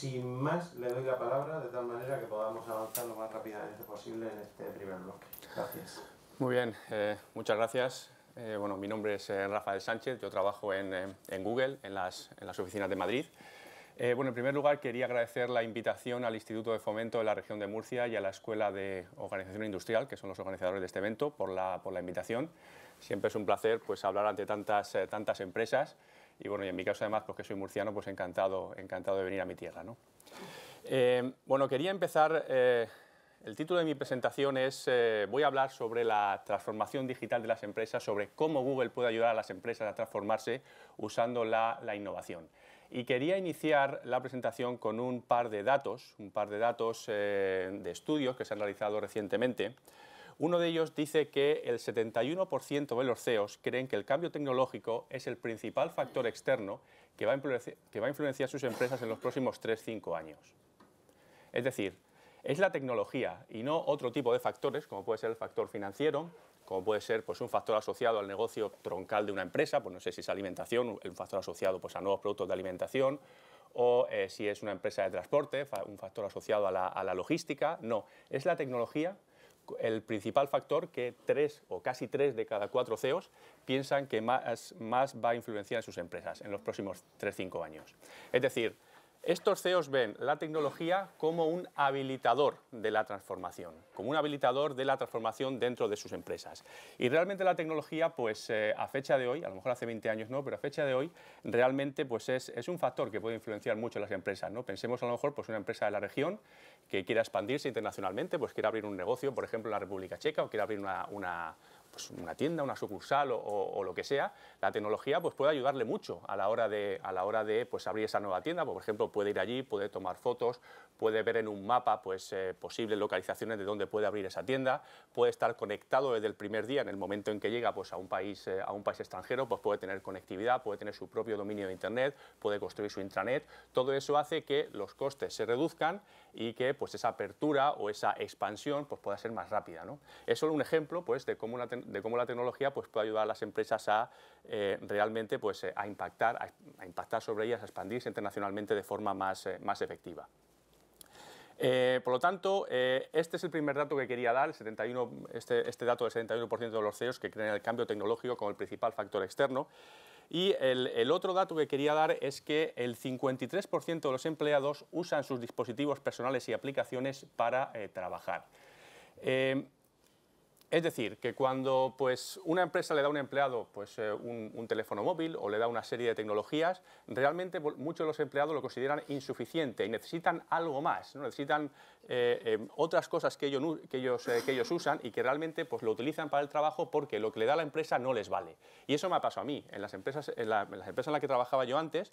sin más, le doy la palabra de tal manera que podamos avanzar lo más rápidamente posible en este primer bloque. Gracias. Muy bien, eh, muchas gracias. Eh, bueno, mi nombre es eh, Rafael Sánchez, yo trabajo en, en Google, en las, en las, oficinas de Madrid. bueno, en primer lugar, quería agradecer la invitación al Instituto de Fomento de la región de Murcia y a la Escuela de Organización Industrial, que son los organizadores de este evento, por la, por la invitación. Siempre es un placer pues, hablar ante tantas, tantas empresas y bueno, y en mi caso además, porque pues soy murciano, pues encantado, encantado de venir a mi tierra. ¿no? Eh, bueno, quería empezar, eh, el título de mi presentación es, eh, voy a hablar sobre la transformación digital de las empresas, sobre cómo Google puede ayudar a las empresas a transformarse usando la, la innovación. Y quería iniciar la presentación con un par de datos, un par de datos de estudios que se han realizado recientemente, uno de ellos dice que el 71% de los CEOs creen que el cambio tecnológico es el principal factor externo que va a, influenciar sus empresas en los próximos 3-5 años. Es decir, es la tecnología y no otro tipo de factores, como puede ser el factor financiero, como puede ser pues, un factor asociado al negocio troncal de una empresa, pues no sé si es alimentación, un factor asociado pues, a nuevos productos de alimentación, o eh, si es una empresa de transporte, un factor asociado a la logística. No, es la tecnología el principal factor que tres o casi tres de cada cuatro CEOs piensan que más, va a influenciar en sus empresas en los próximos 3 cinco años. Es decir, estos CEOs ven la tecnología como un habilitador de la transformación, como un habilitador de la transformación dentro de sus empresas. Y realmente la tecnología, pues eh, a fecha de hoy, a lo mejor hace 20 años no, pero a fecha de hoy, realmente pues es, un factor que puede influenciar mucho las empresas. ¿no? Pensemos a lo mejor pues una empresa de la región que quiera expandirse internacionalmente, pues quiere abrir un negocio, por ejemplo, en la República Checa o quiera abrir una pues, una tienda, una sucursal o, lo que sea, la tecnología pues, puede ayudarle mucho a la hora de, a la hora de pues, abrir esa nueva tienda. Pues, por ejemplo, puede ir allí, puede tomar fotos, puede ver en un mapa pues, eh, posibles localizaciones de dónde puede abrir esa tienda, puede estar conectado desde el primer día, en el momento en que llega pues, a, un país, eh, a un país extranjero, pues, puede tener conectividad, puede tener su propio dominio de Internet, puede construir su intranet. Todo eso hace que los costes se reduzcan y que pues, esa apertura o esa expansión pues, pueda ser más rápida. Es solo un ejemplo pues, de cómo una, de cómo la tecnología pues, puede ayudar a las empresas a eh, realmente pues, eh, a impactar, a, impactar sobre ellas, a expandirse internacionalmente de forma más, eh, más efectiva. por lo tanto, este es el primer dato que quería dar, 71, este, este, dato del 71% de los CEOs que creen el cambio tecnológico como el principal factor externo. Y el, otro dato que quería dar es que el 53% de los empleados usan sus dispositivos personales y aplicaciones para trabajar. Es decir, que cuando pues, una empresa le da a un empleado pues, eh, un, teléfono móvil o le da una serie de tecnologías, realmente muchos de los empleados lo consideran insuficiente y necesitan algo más, ¿no? necesitan eh, eh, otras cosas que ellos, que, ellos, usan y que realmente pues, lo utilizan para el trabajo porque lo que le da la empresa no les vale. Y eso me ha pasado a mí. En las empresas en, las empresas en que trabajaba yo antes,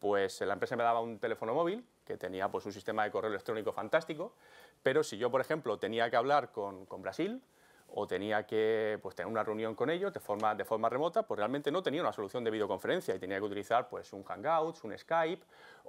pues la empresa me daba un teléfono móvil que tenía pues, un sistema de correo electrónico fantástico, pero si yo, por ejemplo, tenía que hablar con, con Brasil, o tenía que pues, tener una reunión con ellos de forma, de forma remota, pues realmente no tenía una solución de videoconferencia y tenía que utilizar pues, un Hangouts, un Skype,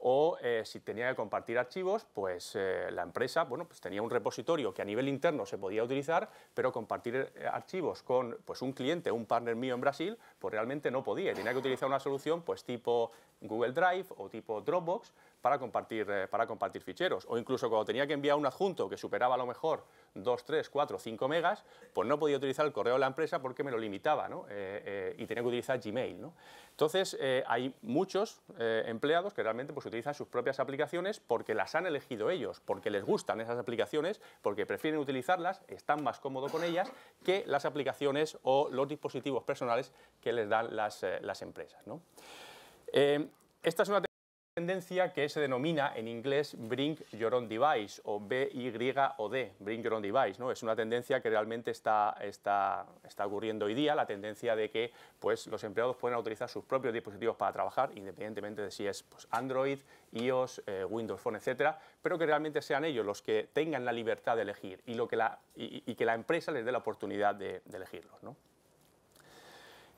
o eh, si tenía que compartir archivos, pues eh, la empresa bueno, pues, tenía un repositorio que a nivel interno se podía utilizar, pero compartir eh, archivos con pues, un cliente, un partner mío en Brasil, pues realmente no podía. Tenía que utilizar una solución pues, tipo Google Drive o tipo Dropbox, para compartir, eh, para compartir ficheros. O incluso cuando tenía que enviar un adjunto que superaba a lo mejor 2, 3, 4, 5 megas, pues no podía utilizar el correo de la empresa porque me lo limitaba eh, eh, y tenía que utilizar Gmail. Entonces, hay muchos empleados que realmente pues, utilizan sus propias aplicaciones porque las han elegido ellos, porque les gustan esas aplicaciones, porque prefieren utilizarlas, están más cómodos con ellas que las aplicaciones o los dispositivos personales que les dan las, empresas. esta es una tendencia que se denomina en inglés Bring Your Own Device o BYOD, Bring Your Own Device, ¿no? Es una tendencia que realmente está, ocurriendo hoy día, la tendencia de que pues, los empleados puedan utilizar sus propios dispositivos para trabajar, independientemente de si es pues, Android, iOS, eh, Windows Phone, etcétera, pero que realmente sean ellos los que tengan la libertad de elegir y, que la, y, que la empresa les dé la oportunidad de, elegirlos,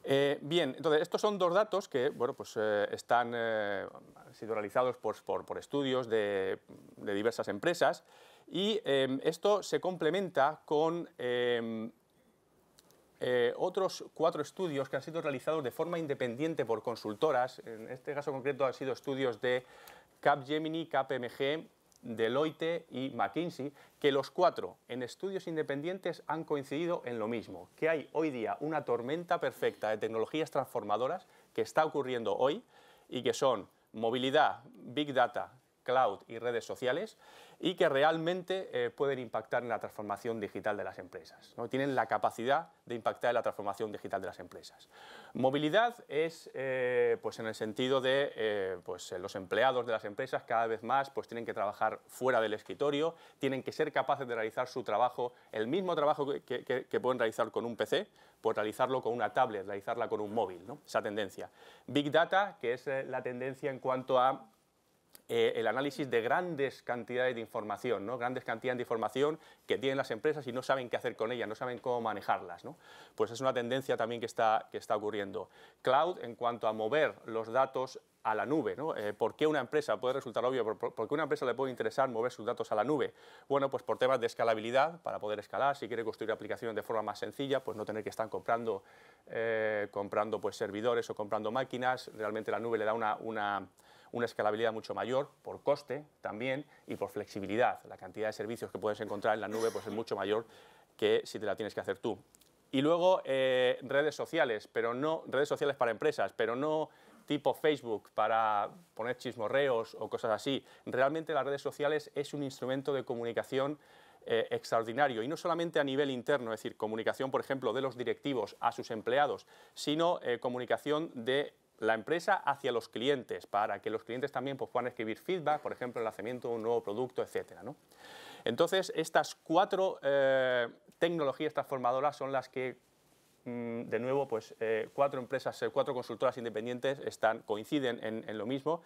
eh, bien, entonces estos son dos datos que bueno, pues, eh, están eh, sido realizados por, estudios de, diversas empresas y em, esto se complementa con em, otros cuatro estudios que han sido realizados de forma independiente por consultoras. En este caso concreto han sido estudios de Capgemini, CapMG... Deloitte y McKinsey, que los cuatro en estudios independientes han coincidido en lo mismo, que hay hoy día una tormenta perfecta de tecnologías transformadoras que está ocurriendo hoy y que son movilidad, big data, cloud y redes sociales y que realmente eh, pueden impactar en la transformación digital de las empresas. ¿no? Tienen la capacidad de impactar en la transformación digital de las empresas. Movilidad es, eh, pues en el sentido de, eh, pues los empleados de las empresas cada vez más pues tienen que trabajar fuera del escritorio, tienen que ser capaces de realizar su trabajo, el mismo trabajo que, pueden realizar con un PC, pues realizarlo con una tablet, realizarla con un móvil, ¿no? esa tendencia. Big Data, que es la tendencia en cuanto a eh, el análisis de grandes cantidades de información, ¿no? grandes cantidades de información que tienen las empresas y no saben qué hacer con ellas, no saben cómo manejarlas. ¿no? Pues es una tendencia también que está, que está ocurriendo. Cloud, en cuanto a mover los datos a la nube. ¿no? Eh, ¿Por qué una empresa puede resultar obvio? Por, qué una empresa le puede interesar mover sus datos a la nube? Bueno, pues por temas de escalabilidad, para poder escalar, si quiere construir aplicaciones de forma más sencilla, pues no tener que estar comprando, eh, comprando pues, servidores o comprando máquinas. Realmente la nube le da una, una una escalabilidad mucho mayor por coste también y por flexibilidad. La cantidad de servicios que puedes encontrar en la nube pues, es mucho mayor que si te la tienes que hacer tú. Y luego eh, redes sociales, pero no redes sociales para empresas, pero no tipo Facebook para poner chismorreos o cosas así. Realmente las redes sociales es un instrumento de comunicación eh, extraordinario y no solamente a nivel interno, es decir, comunicación, por ejemplo, de los directivos a sus empleados, sino eh, comunicación de la empresa hacia los clientes, para que los clientes también pues, puedan escribir feedback, por ejemplo, el lanzamiento de un nuevo producto, etc. Entonces, estas cuatro eh, tecnologías transformadoras son las que, mm, de nuevo, pues, eh, cuatro empresas, eh, cuatro consultoras independientes están, coinciden en, lo mismo.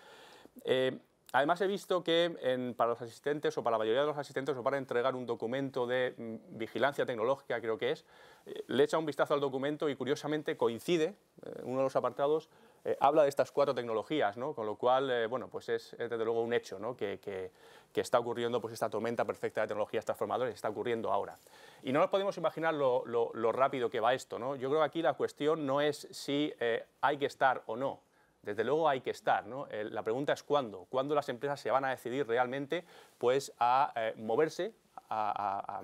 Además he visto que para los asistentes o para la mayoría de los asistentes o para entregar un documento de mm, vigilancia tecnológica, creo que es, eh, le echa un vistazo al documento y curiosamente coincide, eh, uno de los apartados eh, habla de estas cuatro tecnologías, ¿no? con lo cual, bueno, pues es, desde luego un hecho que, está ocurriendo pues esta tormenta perfecta de tecnologías transformadoras, está ocurriendo ahora. Y no nos podemos imaginar lo, lo rápido que va esto. ¿no? Yo creo que aquí la cuestión no es si hay que estar o no, desde luego hay que estar. ¿no? Eh, la pregunta es cuándo. ¿Cuándo las empresas se van a decidir realmente pues, a eh, moverse, a,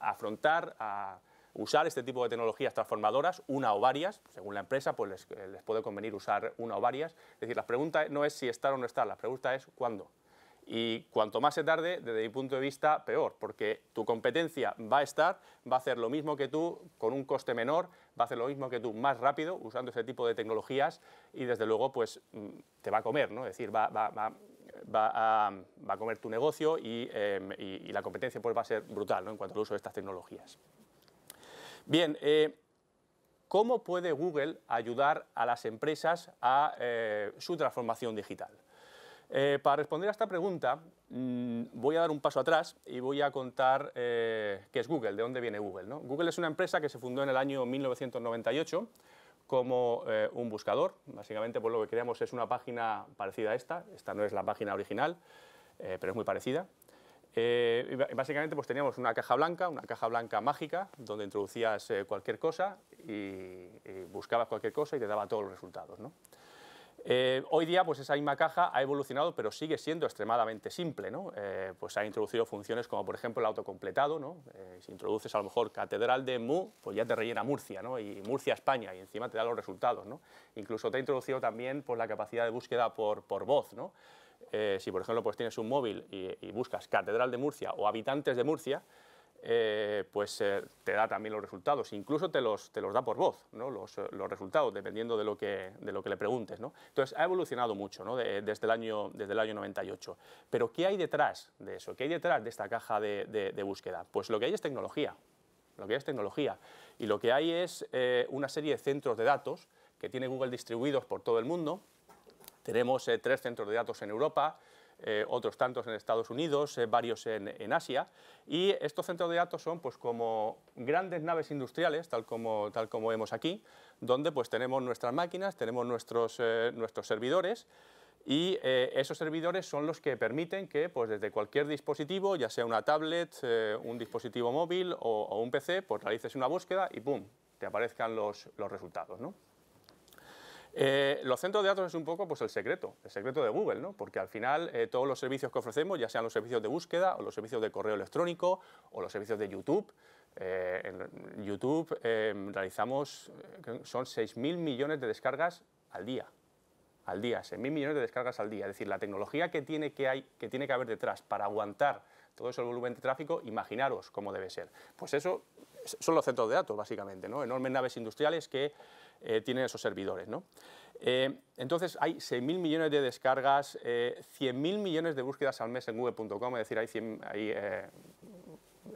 afrontar, a usar este tipo de tecnologías transformadoras, una o varias, según la empresa, pues les, eh, les, puede convenir usar una o varias. Es decir, la pregunta no es si estar o no estar, la pregunta es cuándo. Y cuanto más se tarde, desde mi punto de vista, peor, porque tu competencia va a estar, va a hacer lo mismo que tú, con un coste menor, va a hacer lo mismo que tú, más rápido, usando ese tipo de tecnologías, y desde luego, pues, te va a comer, ¿no? Es decir, va, a, comer tu negocio em, y, la competencia, pues, va a ser brutal, En cuanto al uso de estas tecnologías. Bien, eh, ¿cómo puede Google ayudar a las empresas a eh, su transformación digital? Eh, para responder a esta pregunta, mm, voy a dar un paso atrás y voy a contar eh, qué es Google, de dónde viene Google. Google es una empresa que se fundó en el año 1998 como eh, un buscador. Básicamente, pues lo que creamos es una página parecida a esta. Esta no es la página original, pero es muy parecida. básicamente, pues teníamos una caja blanca, una caja blanca mágica, donde introducías cualquier cosa y, y, buscabas cualquier cosa y te daba todos los resultados. Eh, hoy día, pues esa misma caja ha evolucionado, pero sigue siendo extremadamente simple, ¿no? Eh, pues ha introducido funciones como, por ejemplo, el autocompletado, ¿no? Eh, si introduces a lo mejor catedral de mu, pues ya te rellena Murcia, ¿no? Y Murcia España, y encima te da los resultados, ¿no? Incluso te ha introducido también, pues, la capacidad de búsqueda por, voz, ¿no? si, por ejemplo, pues, tienes un móvil y buscas catedral de Murcia o habitantes de Murcia, eh, pues eh, te da también los resultados, incluso te los, da por voz, ¿no? los, eh, resultados, dependiendo de lo que, le preguntes. ¿no? Entonces, ha evolucionado mucho desde, el año, desde el año 98. Pero, ¿qué hay detrás de eso? ¿Qué hay detrás de esta caja de, búsqueda? Pues lo que hay es tecnología, lo que hay es tecnología. Y lo que hay es una serie de centros de datos que tiene Google distribuidos por todo el mundo. Tenemos tres centros de datos en Europa, eh, otros tantos en Estados Unidos, eh, varios en, Asia. Y estos centros de datos son pues, como grandes naves industriales, tal como, tal como vemos aquí, donde pues, tenemos nuestras máquinas, tenemos nuestros, eh, nuestros servidores y esos servidores son los que permiten que pues, desde cualquier dispositivo, ya sea una tablet, un dispositivo móvil o, un PC, pues realices una búsqueda y ¡pum! te aparezcan los, los resultados. ¿no? Eh, los centros de datos es un poco pues, el secreto, el secreto de Google, ¿no? porque al final eh, todos los servicios que ofrecemos, ya sean los servicios de búsqueda o los servicios de correo electrónico o los servicios de YouTube, eh, en YouTube realizamos, son 6.000 millones de descargas al día, al día, 6.000 millones de descargas al día, es decir, la tecnología que tiene que, que, tiene que haber detrás para aguantar todo ese volumen de tráfico, imaginaros cómo debe ser. Pues eso son los centros de datos, básicamente, ¿no? enormes naves industriales que eh, tienen esos servidores. Eh, entonces hay 6.000 millones de descargas, 100.000 eh, millones de búsquedas al mes en google.com, es decir, hay,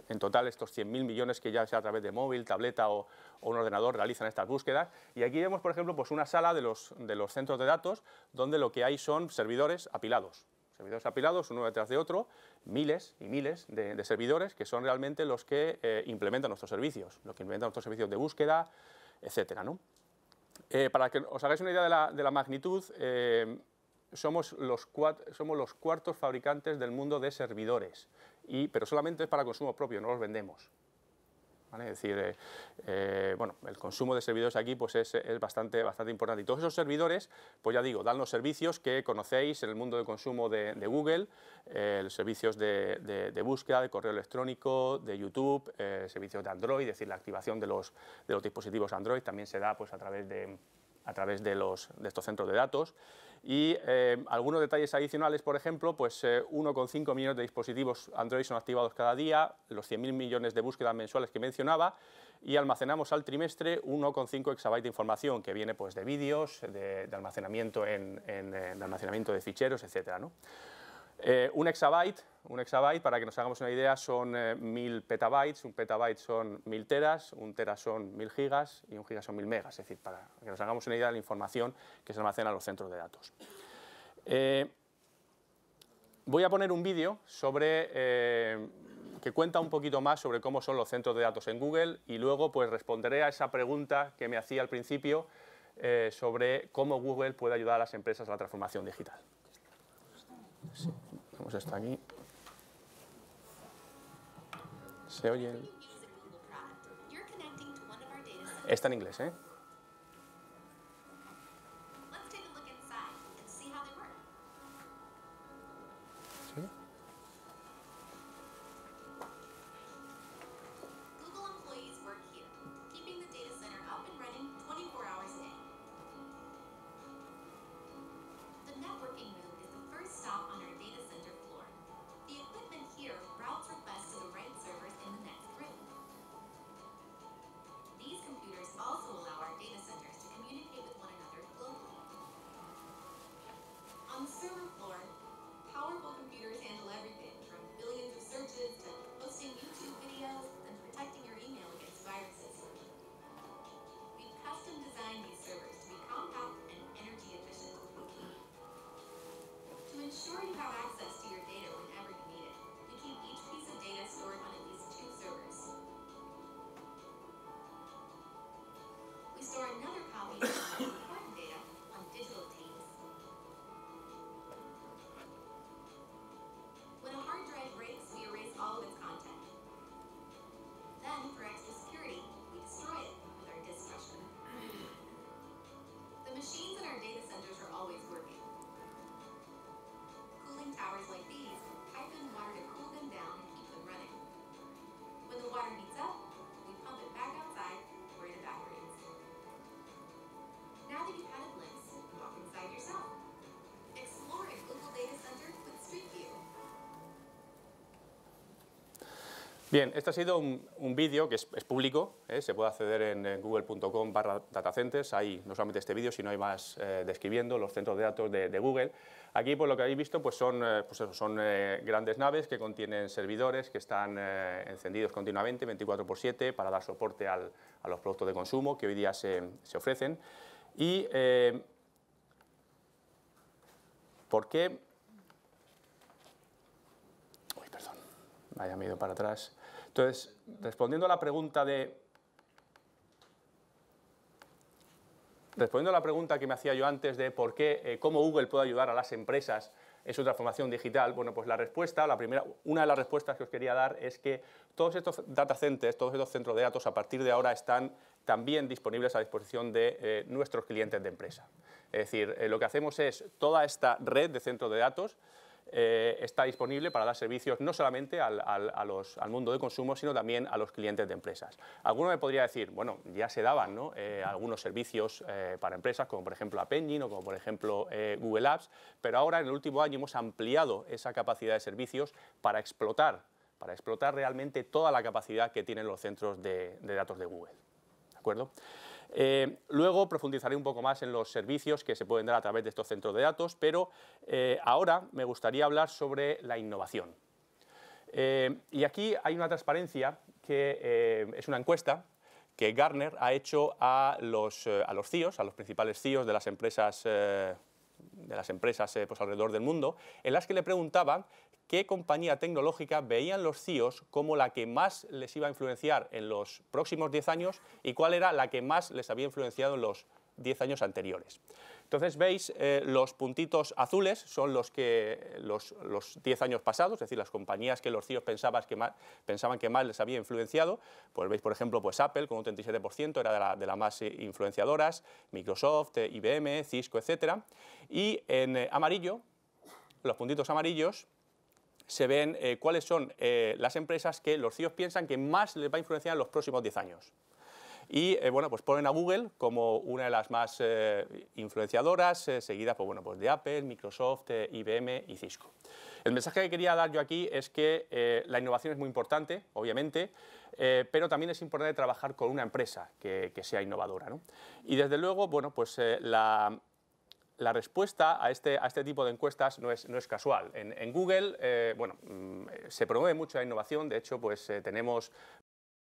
en total estos 100.000 millones que ya sea a través de móvil, tableta o, un ordenador realizan estas búsquedas. Y aquí vemos, por ejemplo, pues una sala de los, centros de datos donde lo que hay son servidores apilados servidores apilados uno detrás de otro, miles y miles de, servidores que son realmente los que implementan nuestros servicios, los que implementan nuestros servicios de búsqueda, etcétera, ¿no? Eh, para que os hagáis una idea de la, magnitud, eh, somos, los somos los cuartos fabricantes del mundo de servidores, y, pero solamente es para consumo propio, no los vendemos. Es decir, eh, eh, bueno, el consumo de servidores aquí pues es, es, bastante, bastante importante. Y todos esos servidores, pues ya digo, dan los servicios que conocéis en el mundo del consumo de, Google, eh, los servicios de, de, búsqueda, de correo electrónico, de YouTube, servicios de Android, es decir, la activación de los, de los dispositivos Android también se da pues, a través de a través de, los, de estos centros de datos y eh, algunos detalles adicionales, por ejemplo, pues 1,5 eh, millones de dispositivos Android son activados cada día, los 100.000 millones de búsquedas mensuales que mencionaba y almacenamos al trimestre 1,5 exabytes de información que viene pues de vídeos, de, almacenamiento en, eh, almacenamiento de ficheros, etc. Eh, un exabyte, un exabyte, para que nos hagamos una idea, son eh, mil petabytes, un petabyte son mil teras, un tera son mil gigas y un giga son mil megas, es decir, para que nos hagamos una idea de la información que se almacena en los centros de datos. Eh, voy a poner un vídeo sobre que cuenta un poquito más sobre cómo son los centros de datos en Google y luego pues responderé a esa pregunta que me hacía al principio sobre cómo Google puede ayudar a las empresas a la transformación digital. Pues está aquí. Se oye. Está en inglés, ¿eh? Bien, este ha sido un, vídeo que es, público, ¿eh? se puede acceder en, google.com barra datacenters, ahí no solamente este vídeo, sino hay más eh, describiendo los centros de datos de, Google. Aquí, por lo que habéis visto, pues son, eh, pues grandes naves que contienen servidores que están encendidos continuamente, 24 x 7, para dar soporte a los productos de consumo que hoy día se, ofrecen. Y, ¿por qué Uy, perdón, me he ido para atrás. Entonces, respondiendo a la pregunta de... Respondiendo a la pregunta que me hacía yo antes de por qué, eh, cómo Google puede ayudar a las empresas en su transformación digital, bueno, pues la respuesta, la primera, una de las respuestas que os quería dar es que todos estos data centers, todos estos centros de datos, a partir de ahora están también disponibles a disposición de eh, nuestros clientes de empresa. Es decir, eh, lo que hacemos es toda esta red de centros de datos, eh, está disponible para dar servicios no solamente al, mundo de consumo, sino también a los clientes de empresas. Alguno me podría decir, bueno, ya se daban eh, algunos servicios eh, para empresas, como por ejemplo App Engine o como por ejemplo Google Apps, pero ahora en el último año hemos ampliado esa capacidad de servicios para explotar, para explotar realmente toda la capacidad que tienen los centros de, de datos de Google. ¿De acuerdo? Eh, luego profundizaré un poco más en los servicios que se pueden dar a través de estos centros de datos, pero eh, ahora me gustaría hablar sobre la innovación. Eh, y aquí hay una transparencia que es una encuesta que Gartner ha hecho a los, a los CIOs, e a los principales CIOs e de las empresas de las empresas pues alrededor del mundo, en las que le preguntaban qué compañía tecnológica veían los CIOs e como la que más les iba a influenciar en los próximos 10 años y cuál era la que más les había influenciado en los 10 años anteriores. Entonces veis, eh, los puntitos azules son los, que, los, 10 años pasados, es decir, las compañías que los CIOs e pensaban que, más, les había influenciado. Pues veis, por ejemplo, pues Apple con un 37%, era de, la, las más eh, influenciadoras, Microsoft, eh, IBM, Cisco, etc. Y en amarillo, los puntitos amarillos, se ven eh, cuáles son eh, las empresas que los CEOs piensan que más les va a influenciar en los próximos 10 años. Y eh, bueno, pues ponen a Google como una de las más influenciadoras, seguida pues, bueno, pues de Apple, Microsoft, IBM y Cisco. El mensaje que quería dar yo aquí es que la innovación es muy importante, obviamente, pero también es importante trabajar con una empresa que, sea innovadora. Y desde luego, bueno, pues la, la respuesta a este, a este tipo de encuestas no es, casual. En, Google, eh, bueno, mm, se promueve mucha innovación, de hecho, pues eh, tenemos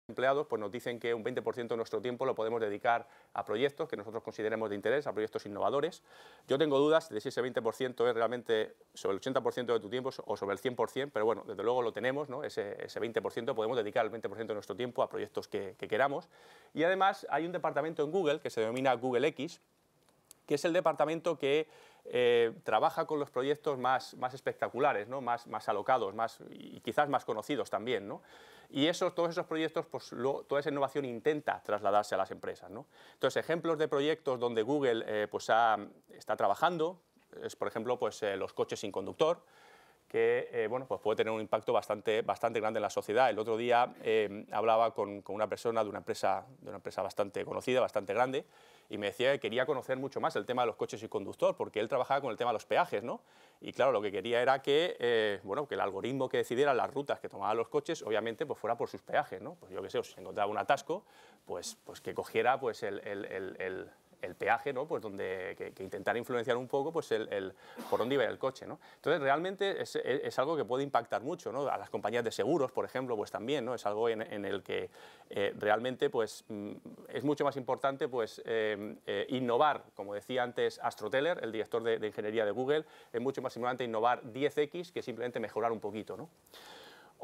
empleados pues nos dicen que un 20% de nuestro tiempo lo podemos dedicar a proyectos que nosotros consideremos de interés, a proyectos innovadores. Yo tengo dudas de si ese 20% es realmente sobre el 80% de tu tiempo o sobre el 100%, pero bueno, desde luego lo tenemos, ¿no? ese, ese 20% podemos dedicar el 20% de nuestro tiempo a proyectos que queramos. Y además hay un departamento en Google que se denomina Google X, que es el departamento que eh, trabaja con los proyectos más, espectaculares, ¿no? más, alocados y quizás más conocidos también. Y todos esos proyectos, pues, toda esa innovación intenta trasladarse a las empresas. Entonces, ejemplos de proyectos donde Google eh, pues, está trabajando, es, por ejemplo, pues, eh, los coches sin conductor, que eh, bueno, pues puede tener un impacto bastante, bastante grande en la sociedad. El otro día eh, hablaba con, una persona de una, empresa, de una empresa bastante conocida, bastante grande, y me decía que quería conocer mucho más el tema de los coches y conductor, porque él trabajaba con el tema de los peajes, ¿no? Y claro, lo que quería era que, eh, bueno, que el algoritmo que decidiera las rutas que tomaban los coches, obviamente, pues fuera por sus peajes, ¿no? Pues yo qué sé, si encontraba un atasco, pues, pues que cogiera pues el el peaje, ¿no? Pues donde que, intentar influenciar un poco pues el, por dónde iba el coche, ¿no? Entonces realmente es, algo que puede impactar mucho, ¿no? A las compañías de seguros, por ejemplo, pues también, ¿no? Es algo en, el que eh, realmente pues mm, es mucho más importante pues eh, eh, innovar, como decía antes Astro Teller, el director de, ingeniería de Google, es mucho más importante innovar 10X que simplemente mejorar un poquito, ¿no?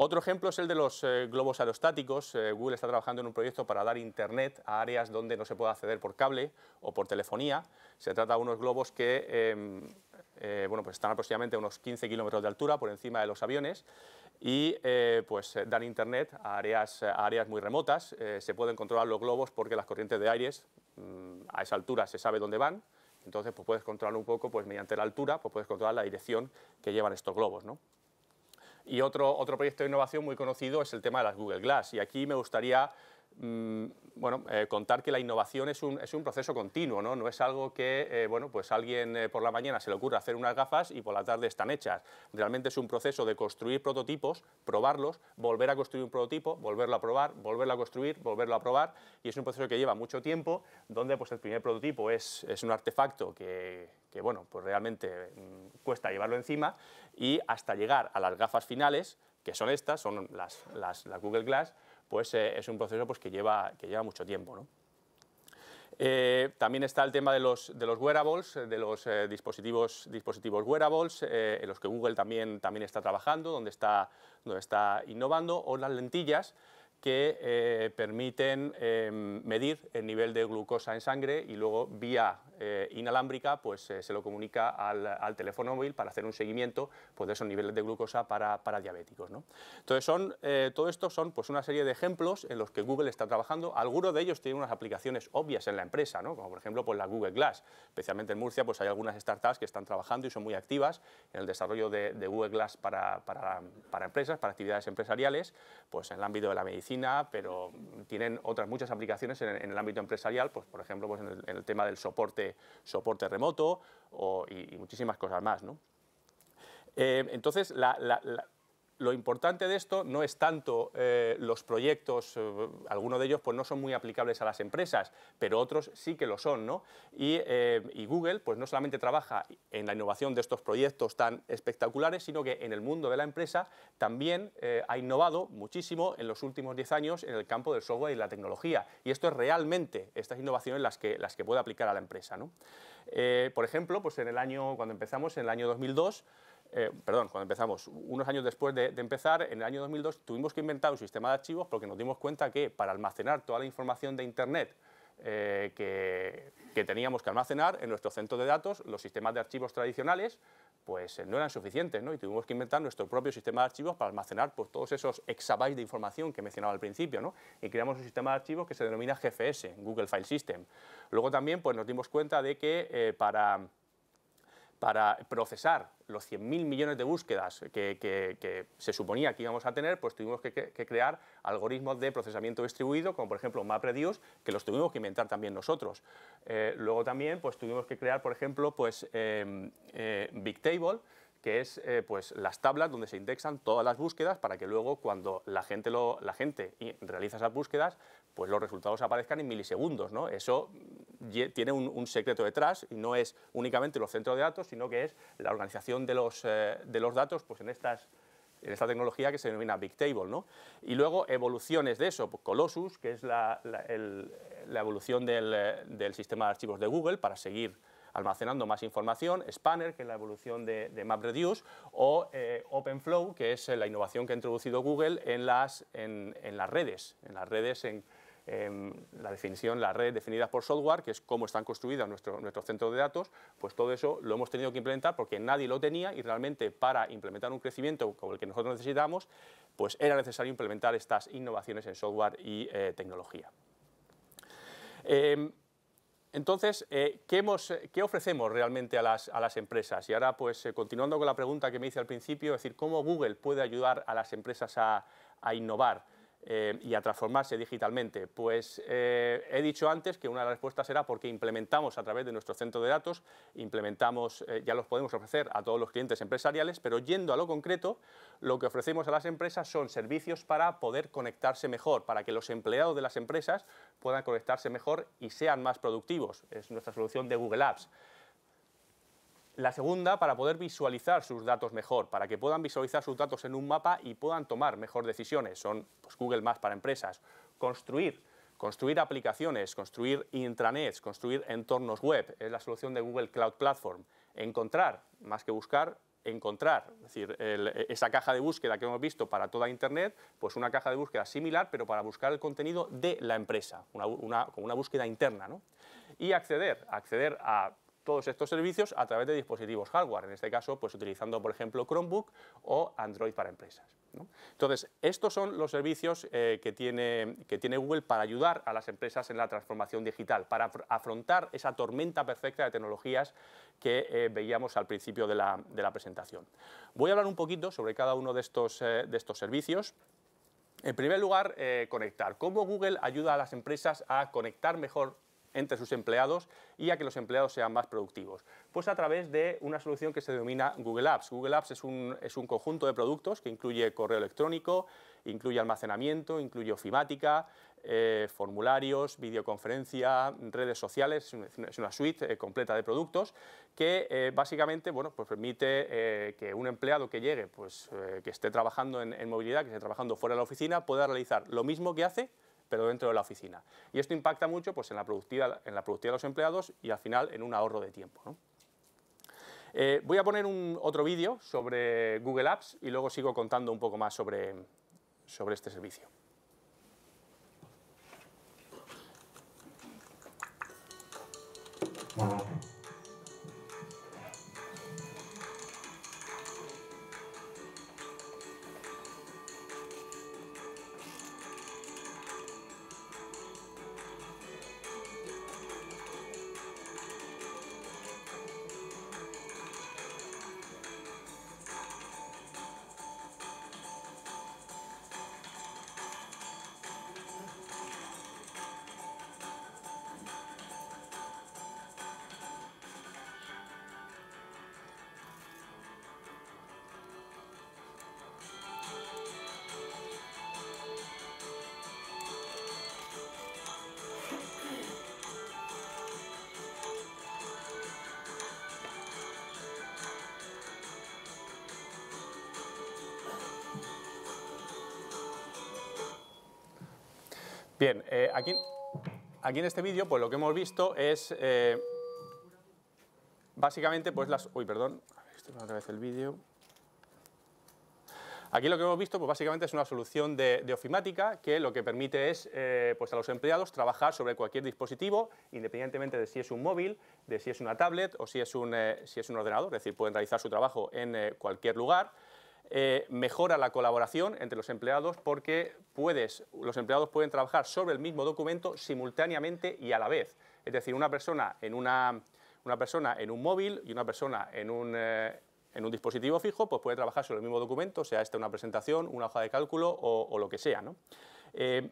Otro ejemplo es el de los eh, globos aerostáticos. Eh, Google está trabajando en un proyecto para dar internet a áreas donde no se puede acceder por cable o por telefonía. Se trata de unos globos que em, eh, pues están aproximadamente a unos 15 kilómetros de altura por encima de los aviones y pues dan internet a áreas, muy remotas. se pueden controlar los globos porque las corrientes de aire mm, a esa altura se sabe dónde van, entonces pues puedes controlar un poco, pues mediante la altura, pues puedes controlar la dirección que llevan estos globos, y otro, otro proyecto de innovación muy conocido es el tema de las Google Glass. Y aquí me gustaría Mm, bueno, eh, contar que la innovación es un, proceso continuo, ¿no? es algo que, eh, bueno, pues alguien eh, por la mañana se le ocurra hacer unas gafas y por la tarde están hechas. Realmente es un proceso de construir prototipos, probarlos, volver a construir un prototipo, volverlo a probar, volverlo a construir, volverlo a probar, y es un proceso que lleva mucho tiempo, donde pues el primer prototipo es, un artefacto que, bueno, pues realmente mm, cuesta llevarlo encima, y hasta llegar a las gafas finales, que son estas, son las Google Glass, pues eh, es un proceso pues, que, lleva, mucho tiempo. Eh, también está el tema de los, wearables, de los eh, dispositivos, wearables, en los que Google también, está trabajando, donde está, donde está innovando, o las lentillas que permiten medir el nivel de glucosa en sangre y luego vía eh, inalámbrica pues, eh, se lo comunica al, al, teléfono móvil para hacer un seguimiento pues, de esos niveles de glucosa para, para diabéticos. ¿no? Entonces, son, eh, todo esto son pues, una serie de ejemplos en los que Google está trabajando. Algunos de ellos tienen unas aplicaciones obvias en la empresa, ¿no? como por ejemplo pues, la Google Glass. Especialmente en Murcia pues, hay algunas startups que están trabajando y son muy activas en el desarrollo de, Google Glass para, para, para, empresas, para actividades empresariales, pues, en el ámbito de la medicina, pero tienen otras muchas aplicaciones en, el ámbito empresarial, pues, por ejemplo pues, en el tema del soporte soporte remoto o, y, muchísimas cosas más. ¿no? Eh, entonces, la, lo importante de esto no es tanto eh, los proyectos, eh, algunos de ellos pues, no son muy aplicables a las empresas, pero otros sí que lo son. ¿no? Eh, y, Google pues, no solamente trabaja en la innovación de estos proyectos tan espectaculares, sino que en el mundo de la empresa también ha innovado muchísimo en los últimos 10 años en el campo del software y la tecnología. Y esto es realmente estas innovaciones las que, las que puede aplicar a la empresa. ¿no? por ejemplo, pues en el año, cuando empezamos, en el año 2002, eh, perdón, cuando empezamos, unos años después de, empezar, en el año 2002 tuvimos que inventar un sistema de archivos porque nos dimos cuenta que para almacenar toda la información de Internet eh, que, teníamos que almacenar en nuestro centro de datos, los sistemas de archivos tradicionales pues eh, no eran suficientes ¿no? y tuvimos que inventar nuestro propio sistema de archivos para almacenar pues, todos esos exabytes de información que mencionaba al principio ¿no? y creamos un sistema de archivos que se denomina GFS, Google File System. Luego también pues, nos dimos cuenta de que para para procesar los 100.000 millones de búsquedas que, se suponía que íbamos a tener, pues tuvimos que, crear algoritmos de procesamiento distribuido, como por ejemplo MapReduce, que los tuvimos que inventar también nosotros. Eh, luego también pues, tuvimos que crear, por ejemplo, pues, em, eh, Bigtable, que es eh, pues, las tablas donde se indexan todas las búsquedas para que luego cuando la gente, lo, la gente realiza esas búsquedas pues los resultados aparezcan en milisegundos. Eso tiene un, secreto detrás y no es únicamente los centros de datos, sino que es la organización de los, eh, de los datos pues en estas en esta tecnología que se denomina Big Table. ¿no? Y luego evoluciones de eso, pues Colossus, que es la, evolución eh, del, sistema de archivos de Google para seguir almacenando más información, Spanner, que es la evolución de, MapReduce, o eh, OpenFlow, que es la innovación que ha introducido Google en las, en las redes, en las redes en, Em, la definición, la red definida por software, que es cómo están construidos nuestros centros de datos, pues todo eso lo hemos tenido que implementar porque nadie lo tenía y realmente para implementar un crecimiento como el que nosotros necesitamos, pues era necesario implementar estas innovaciones en software y eh, tecnología. Em, entonces, eh, ¿qué, ofrecemos realmente a las, empresas? Y ahora, pues eh, continuando con la pregunta que me hice al principio, es decir, ¿cómo Google puede ayudar a las empresas a innovar? Eh, y a transformarse digitalmente? Pues eh, he dicho antes que una de las respuestas era porque implementamos a través de nuestro centro de datos, implementamos, eh, ya los podemos ofrecer a todos los clientes empresariales, pero yendo a lo concreto, lo que ofrecemos a las empresas son servicios para poder conectarse mejor, para que los empleados de las empresas puedan conectarse mejor y sean más productivos. Es nuestra solución de Google Apps. La segunda, para poder visualizar sus datos mejor, para que puedan visualizar sus datos en un mapa y puedan tomar mejor decisiones. Son pues, Google Maps para empresas. Construir, construir aplicaciones, construir intranets, construir entornos web. Es la solución de Google Cloud Platform. Encontrar, más que buscar, encontrar, es decir, esa caja de búsqueda que hemos visto para toda Internet, pues una caja de búsqueda similar, pero para buscar el contenido de la empresa, una, una, búsqueda interna. ¿no? Y acceder, acceder a todos estos servicios a través de dispositivos hardware, en este caso pues utilizando por ejemplo Chromebook o Android para empresas. Entonces, estos son los servicios eh, que, tiene, que tiene Google para ayudar a las empresas en la transformación digital, para afrontar esa tormenta perfecta de tecnologías que eh, veíamos al principio de la, presentación. Voy a hablar un poquito sobre cada uno de estos, eh, de estos servicios. En primer lugar, conectar. ¿Cómo Google ayuda a las empresas a conectar mejor entre sus empleados y a que los empleados sean más productivos? Pues a través de una solución que se denomina Google Apps. Google Apps es un, conjunto de productos que incluye correo electrónico, incluye almacenamiento, incluye ofimática, eh, formularios, videoconferencia, redes sociales, es una suite eh, completa de productos que eh, básicamente pues permite que un empleado que llegue, pues, que esté trabajando en movilidad, que esté trabajando fuera de la oficina, pueda realizar lo mismo que hace pero dentro de la oficina. Y esto impacta mucho pues, en, la productividad, en la productividad de los empleados y al final en un ahorro de tiempo. Eh, voy a poner un, otro vídeo sobre Google Apps y luego sigo contando un poco más sobre, sobre este servicio. Eh, aquí, en este vídeo, pues lo que hemos visto es eh, básicamente, pues las. Uy, perdón. otra vez el vídeo. Aquí lo que hemos visto, pues básicamente es una solución de, ofimática que lo que permite es eh, pues a los empleados trabajar sobre cualquier dispositivo, independientemente de si es un móvil, de si es una tablet o si es un, si es un ordenador. Es decir, pueden realizar su trabajo en cualquier lugar eh, mejora la colaboración entre los empleados porque puedes, los empleados pueden trabajar sobre el mismo documento simultáneamente y a la vez. Es decir, una persona en, una, una persona en un móvil y una persona en un, eh, en un dispositivo fijo pues puede trabajar sobre el mismo documento, sea esta una presentación, una hoja de cálculo o, lo que sea. ¿no? Eh,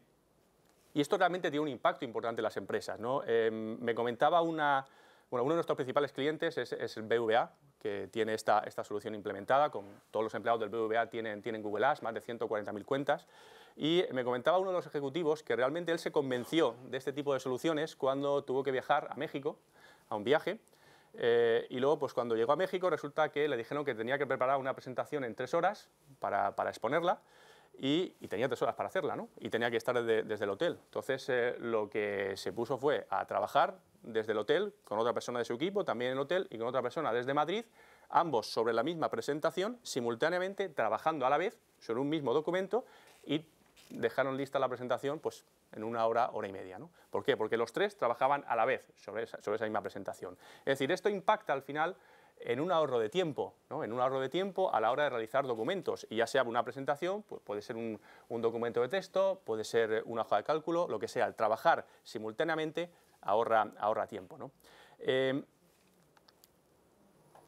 y esto realmente tiene un impacto importante en las empresas. ¿no? me comentaba una, bueno, uno de nuestros principales clientes es, es el BVA, que tiene esta, solución implementada, con todos los empleados del BBVA tienen, tienen Google Ads, más de 140.000 cuentas, y me comentaba uno de los ejecutivos que realmente él se convenció de este tipo de soluciones cuando tuvo que viajar a México, a un viaje, eh, y luego, pues cuando llegó a México, resulta que le dijeron que tenía que preparar una presentación en tres horas para, para exponerla, y, tenía tres horas para hacerla, ¿no? Y tenía que estar desde el hotel. Entonces eh, lo que se puso fue a trabajar desde el hotel con otra persona de su equipo, también en el hotel y con otra persona desde Madrid, ambos sobre la misma presentación, simultáneamente trabajando a la vez sobre un mismo documento y dejaron lista la presentación pues en una hora, hora y media. ¿no? ¿Por qué? Porque los tres trabajaban a la vez sobre sobre esa misma presentación. Es decir, esto impacta al final en un ahorro de tiempo, en un ahorro de tiempo a la hora de realizar documentos, y ya sea una presentación, pues puede ser un, documento de texto, puede ser una hoja de cálculo, lo que sea, al trabajar simultáneamente ahorra, ahorra tiempo. Eh,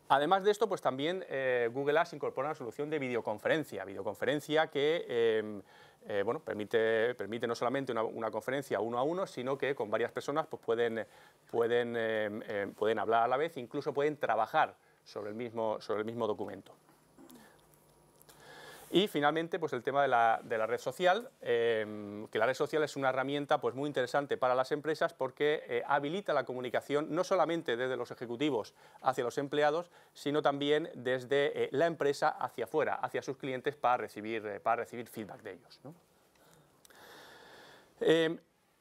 además de esto, pues también eh, Google Ads incorpora una solución de videoconferencia, videoconferencia que eh, eh, bueno, permite, no solamente una, conferencia uno a uno, sino que con varias personas pues, eh, eh, pueden, hablar a la vez, incluso pueden trabajar sobre el mismo documento. Y finalmente, pues el tema de la, red social, em, que la red social es una herramienta pues, muy interesante para las empresas porque eh, habilita la comunicación no solamente desde los ejecutivos hacia los empleados, sino también desde eh, la empresa hacia afuera, hacia sus clientes para recibir, eh, para recibir feedback de ellos. ¿no? Em,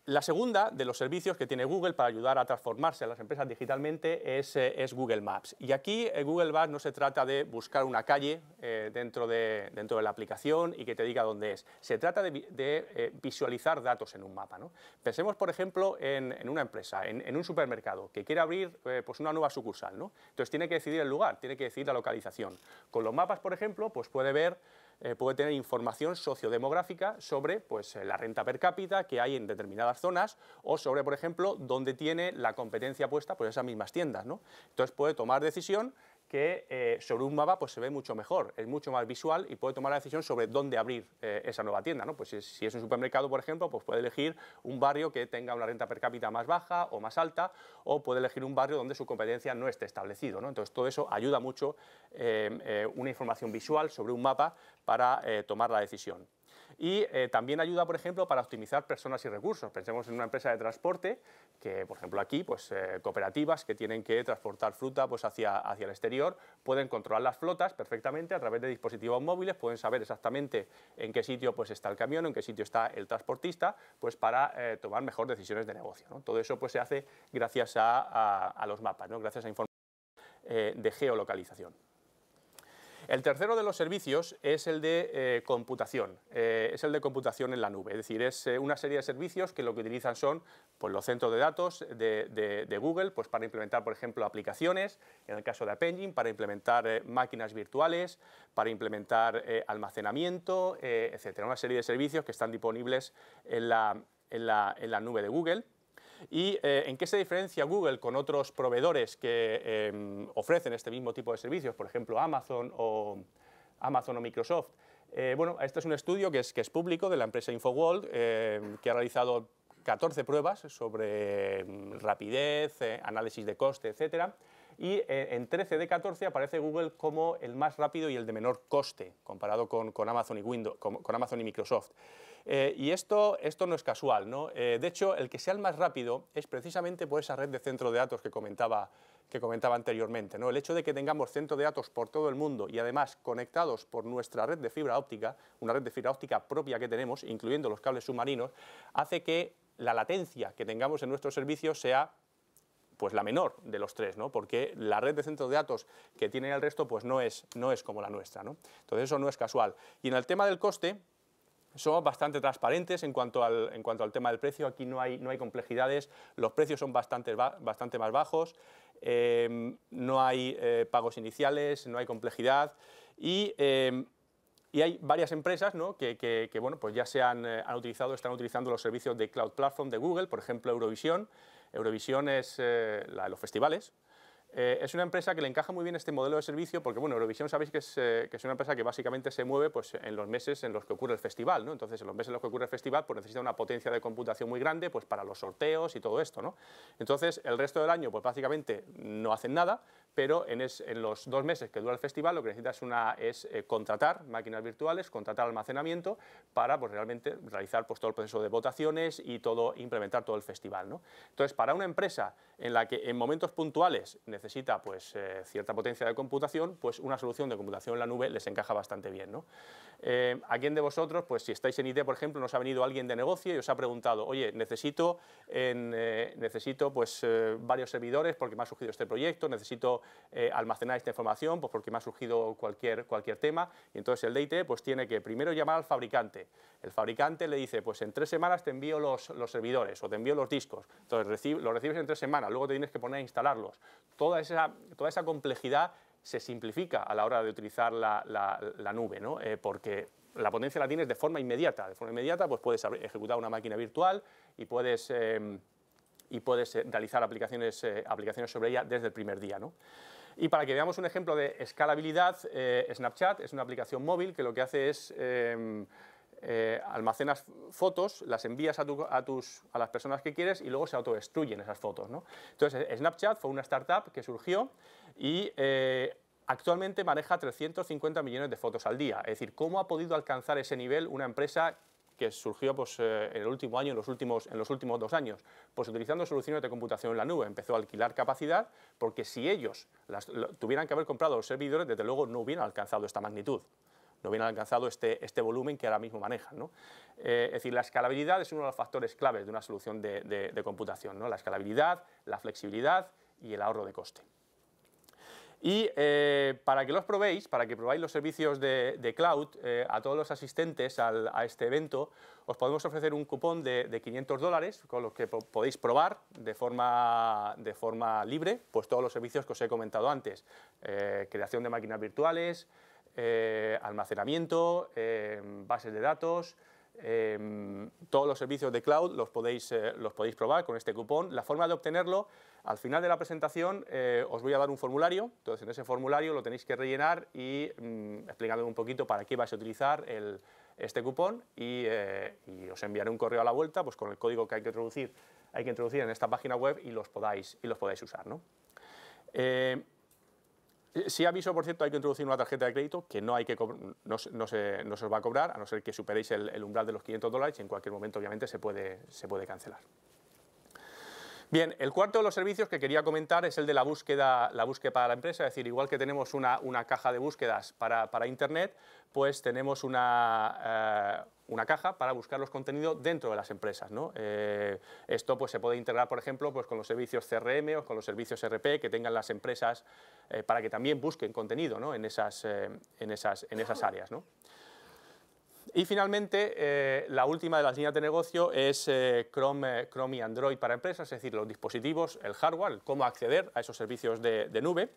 la segunda de los servicios que tiene Google para ayudar a transformarse a las empresas digitalmente eh, es, Google Maps. Y aquí eh, Google Maps no se trata de buscar una calle eh, dentro, de, dentro de la aplicación y que te diga dónde es. Se trata de, visualizar datos en un mapa. ¿no? Pensemos, por ejemplo, en, una empresa, en, un supermercado que quiere abrir pues una nueva sucursal. ¿no? Entonces tiene que decidir el lugar, tiene que decidir la localización. Con los mapas, por ejemplo, pues puede ver... Eh, puede tener información sociodemográfica sobre pues, eh, la renta per cápita que hay en determinadas zonas o sobre, por ejemplo, dónde tiene la competencia puesta pues, esas mismas tiendas. ¿no? Entonces puede tomar decisión que eh, sobre un mapa pues, se ve mucho mejor, es mucho más visual y puede tomar la decisión sobre dónde abrir eh, esa nueva tienda. ¿no? Pues si es un supermercado, por ejemplo, pues puede elegir un barrio que tenga una renta per cápita más baja o más alta, o puede elegir un barrio donde su competencia no esté establecido. ¿no? Entonces, todo eso ayuda mucho eh, una información visual sobre un mapa para tomar la decisión y eh, también ayuda, por ejemplo, para optimizar personas y recursos. Pensemos en una empresa de transporte que, por ejemplo, aquí, pues eh, cooperativas que tienen que transportar fruta pues, hacia, hacia el exterior pueden controlar las flotas perfectamente a través de dispositivos móviles, pueden saber exactamente en qué sitio pues, está el camión, en qué sitio está el transportista, pues para eh, tomar mejores decisiones de negocio. Todo eso pues, se hace gracias a, los mapas, ¿no? gracias a información de geolocalización. El tercero de los servicios es el de eh, computación, eh, es el de computación en la nube, es decir, es eh, una serie de servicios que lo que utilizan son pues, los centros de datos de, Google pues, para implementar, por ejemplo, aplicaciones, en el caso de App Engine, para implementar máquinas virtuales, para implementar almacenamiento, etc. una serie de servicios que están disponibles en la nube de Google y eh, en qué se diferencia Google con otros proveedores que em, ofrecen este mismo tipo de servicios, por ejemplo Amazon o, Amazon o Microsoft. Eh, bueno, este es un estudio que es, público de la empresa Infoworld, em, que ha realizado 14 pruebas sobre em, rapidez, eh, análisis de coste, etc. y en 13 de 14 aparece Google como el más rápido y el de menor coste comparado con, Amazon, con Amazon y Microsoft. Eh, y esto, esto no es casual, eh, de hecho, el que sea el más rápido es precisamente por esa red de centro de datos que comentaba, que comentaba anteriormente, ¿no? El hecho de que tengamos centro de datos por todo el mundo y además conectados por nuestra red de fibra óptica, una red de fibra óptica propia que tenemos, incluyendo los cables submarinos, hace que la latencia que tengamos en nuestros servicio sea pues la menor de los tres, ¿no? porque la red de centros de datos que tiene el resto pues no es, como la nuestra. ¿no? Entonces eso no es casual. Y en el tema del coste, son bastante transparentes en cuanto al, en cuanto al tema del precio, aquí no hay, no hay complejidades, los precios son bastante, más bajos, em, no hay eh, pagos iniciales, no hay complejidad y, em, y hay varias empresas que, bueno, pues ya se han, eh, han, utilizado, están utilizando los servicios de Cloud Platform de Google, por ejemplo Eurovisión. Eurovisión es eh, la de los festivales, eh, es una empresa que le encaja muy bien este modelo de servicio porque, bueno, Eurovisión sabéis eh, que es, una empresa que básicamente se mueve pues, en los meses en los que ocurre el festival, ¿no? Entonces, en los meses en los que ocurre el festival, pues necesita una potencia de computación muy grande pues, para los sorteos y todo esto, ¿no? Entonces, el resto del año, pues básicamente no hacen nada, pero en, los dos meses que dura el festival lo que necesitas una, es eh, contratar máquinas virtuales, contratar almacenamiento para pues, realmente realizar pues, todo el proceso de votaciones y todo, implementar todo el festival. Entonces, para una empresa en la que en momentos puntuales necesita pues, eh, cierta potencia de computación, pues una solución de computación en la nube les encaja bastante bien. Eh, ¿A quién de vosotros, pues si estáis en IT, por ejemplo, nos ha venido alguien de negocio y os ha preguntado, oye, necesito, necesito pues, varios servidores porque me ha surgido este proyecto, necesito eh, almacenar esta información, pues porque me ha surgido cualquier, cualquier tema, y entonces el DIT pues tiene que primero llamar al fabricante. El fabricante le dice, pues en tres semanas te envío los, servidores o te envío los discos, entonces los recibes en tres semanas, luego te tienes que poner a instalarlos. Toda esa, toda esa complejidad se simplifica a la hora de utilizar la, nube, ¿no? Eh, porque la potencia la tienes de forma inmediata. De forma inmediata pues puedes ejecutar una máquina virtual y puedes... Em, y puedes eh, realizar aplicaciones, eh, aplicaciones sobre ella desde el primer día. Y para que veamos un ejemplo de escalabilidad, eh, Snapchat es una aplicación móvil que lo que hace es... Em, almacenas fotos, las envías a, tus, a, las personas que quieres y luego se autodestruyen esas fotos. ¿no? Entonces, Snapchat fue una startup que surgió y actualmente maneja 350 millones de fotos al día. Es decir, ¿cómo ha podido alcanzar ese nivel una empresa que surgió pues, eh, en en los últimos, en los últimos dos años, pues utilizando soluciones de computación en la nube. Empezó a alquilar capacidad porque si ellos las, tuvieran que haber comprado los servidores, desde luego no hubieran alcanzado esta magnitud no hubieran alcanzado este, este volumen que ahora mismo manejan. Eh, es decir, la escalabilidad es uno de los factores claves de una solución de, de computación, ¿no? la escalabilidad, la flexibilidad y el ahorro de coste. Y eh, para que los probéis, para que probáis los servicios de, cloud eh, a todos los asistentes a este evento, os podemos ofrecer un cupón de, 500 dólares con los que podéis probar de forma, de forma libre pues todos los servicios que os he comentado antes. Eh, creación de máquinas virtuales, almacenamiento, bases de datos, todos los servicios de cloud los podéis probar con este cupón. La forma de obtenerlo al final de la presentación eh, os voy a dar un formulario, entonces en ese formulario lo tenéis que rellenar y mm, explicar un poquito para qué vais a utilizar este cupón eh, y, os enviaré un correo a la vuelta pues con el código que hay que introducir, hay que introducir en esta página web y los podáis, y los usar. Eh, si aviso, por cierto, hay que introducir una tarjeta de crédito que no, hay que no, se, os va a cobrar, a no ser que superéis el, umbral de los 500 dólares y en cualquier momento obviamente se puede cancelar. Bien, el cuarto de los servicios que quería comentar es el de la búsqueda, la búsqueda para la empresa, es decir, igual que tenemos una, caja de búsquedas para, Internet, pues tenemos eh, una, caja para buscar los contenidos dentro de las empresas. ¿no? Eh, esto pues, se puede integrar, por ejemplo, pues, con los servicios CRM o con los servicios RP que tengan las empresas eh, para que también busquen contenido en, esas, en esas áreas. ¿no? Y finalmente, eh, la última de las líneas de negocio es eh, Chrome, eh, Chrome, y Android para empresas, es decir, los dispositivos, el hardware, cómo acceder a esos servicios de, nube.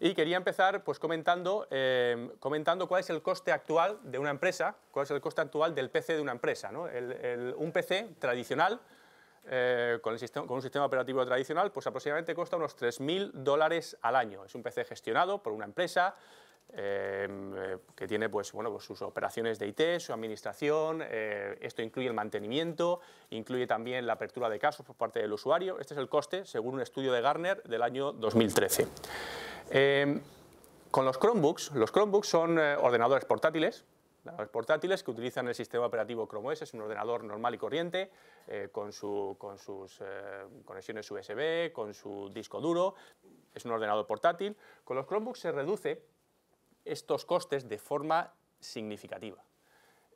Y quería empezar pues, comentando, comentando cuál es el coste actual de una empresa, cuál es el coste actual del PC de una empresa. un PC tradicional, con, un sistema operativo tradicional, pues aproximadamente cuesta unos 3.000 dólares al año. Es un PC gestionado por una empresa, Em, eh, que tiene pues, bueno, pues sus operaciones de IT, su administración, eh, esto incluye el mantenimiento, incluye también la apertura de casos por parte del usuario. Este es el coste según un estudio de Garner del año 2013. Em, con los Chromebooks, los Chromebooks son eh, ordenadores portátiles, portátiles que utilizan el sistema operativo Chrome OS, es un ordenador normal y corriente, con, su, con, sus conexiones USB, con su disco duro, es un ordenador portátil. Con los Chromebooks se reduce estos costes de forma significativa.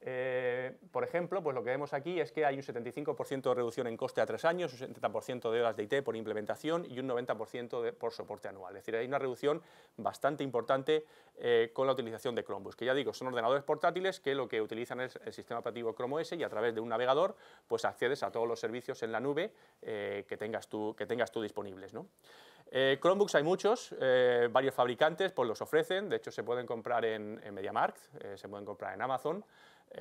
Eh, por ejemplo, pues lo que vemos aquí es que hay un 75% de reducción en coste a tres años, un 70% de horas de IT por implementación y un 90% por soporte anual. Es decir, hay una reducción bastante importante eh, con la utilización de Chromebooks, que ya digo, son ordenadores portátiles que lo que utilizan es el sistema operativo Chrome OS y a través de un navegador pues accedes a todos los servicios en la nube eh, que, tengas tú, disponibles. Eh, Chromebooks hay muchos, eh, varios fabricantes pues los ofrecen, de hecho se pueden comprar en, MediaMarkt, eh, se pueden comprar en Amazon.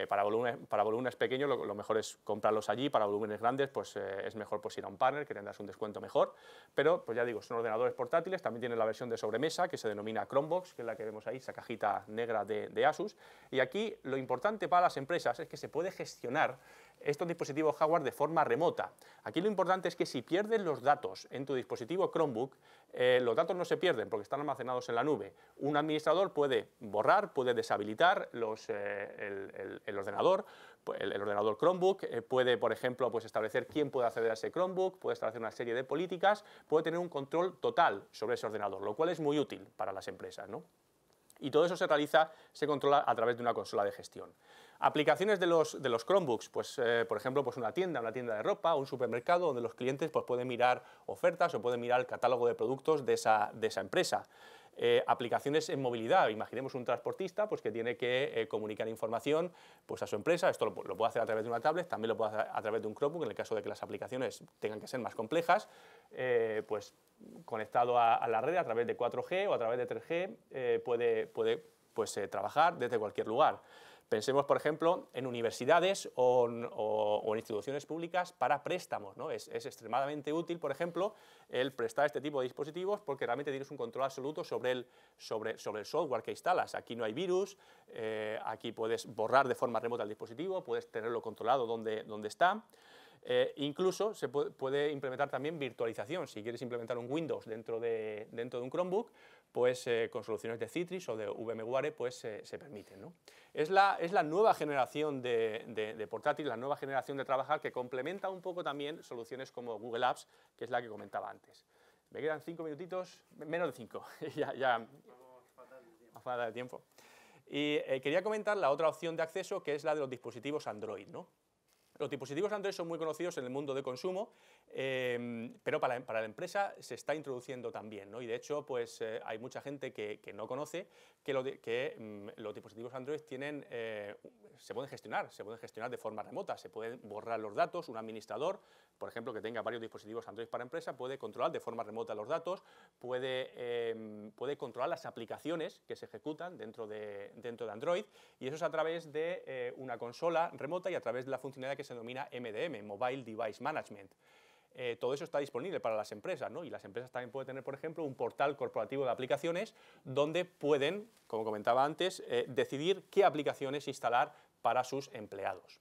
para, volúmenes, para pequeños lo, mejor es comprarlos allí, para volúmenes grandes pues es mejor pues, ir a un partner que tendrás un descuento mejor, pero pues ya digo, son ordenadores portátiles, también tienen la versión de sobremesa que se denomina Chromebox, que es la que vemos ahí, esa cajita negra de Asus, y aquí lo importante para las empresas es que se puede gestionar estos dispositivos hardware de forma remota. Aquí lo importante es que si pierdes los datos en tu dispositivo Chromebook, eh, los datos no se pierden porque están almacenados en la nube. Un administrador puede borrar, puede deshabilitar los, eh, el, ordenador, pues, el, ordenador Chromebook, eh, puede, por ejemplo, pues establecer quién puede acceder a ese Chromebook, puede establecer una serie de políticas, puede tener un control total sobre ese ordenador, lo cual es muy útil para las empresas. Y todo eso se realiza, se controla a través de una consola de gestión. Aplicaciones de los, Chromebooks, pues eh, por ejemplo, pues una tienda, una tienda de ropa, un supermercado donde los clientes pues, pueden mirar ofertas o pueden mirar el catálogo de productos de esa empresa. Eh, aplicaciones en movilidad. Imaginemos un transportista pues, que tiene que eh, comunicar información pues, a su empresa. Esto lo, puede hacer a través de una tablet, también lo puede hacer a través de un Chromebook, en el caso de que las aplicaciones tengan que ser más complejas, eh, pues conectado a, la red a través de 4G o a través de 3G, puede, puede pues, trabajar desde cualquier lugar. Pensemos, por ejemplo, en universidades o, en instituciones públicas para préstamos. Es, extremadamente útil, por ejemplo, el prestar este tipo de dispositivos porque realmente tienes un control absoluto sobre el, sobre, sobre el software que instalas. Aquí no hay virus, eh, aquí puedes borrar de forma remota el dispositivo, puedes tenerlo controlado donde, está. Eh, incluso se puede, implementar también virtualización. Si quieres implementar un Windows dentro de, dentro de un Chromebook, pues eh, con soluciones de Citrix o de VMware pues eh, se permiten. ¿no? Es, la, nueva generación de, portátiles portátil, la nueva generación de trabajar que complementa un poco también soluciones como Google Apps, que es la que comentaba antes. Me quedan cinco minutitos, menos de cinco, ya, ya falta de tiempo. Y eh, quería comentar la otra opción de acceso que es la de los dispositivos Android. ¿no? Los dispositivos Android son muy conocidos en el mundo de consumo, eh, pero para, la empresa se está introduciendo también, Y de hecho, pues eh, hay mucha gente que, no conoce que, mm, los dispositivos Android tienen, eh, se pueden gestionar, se pueden gestionar de forma remota, se pueden borrar los datos, un administrador, por ejemplo, que tenga varios dispositivos Android para empresa, puede controlar de forma remota los datos, puede, puede controlar las aplicaciones que se ejecutan dentro de, dentro de Android, y eso es a través de una consola remota y a través de la funcionalidad que se denomina MDM, Mobile Device Management. Eh, todo eso está disponible para las empresas, Y las empresas también pueden tener, por ejemplo, un portal corporativo de aplicaciones donde pueden, como comentaba antes, eh, decidir qué aplicaciones instalar para sus empleados.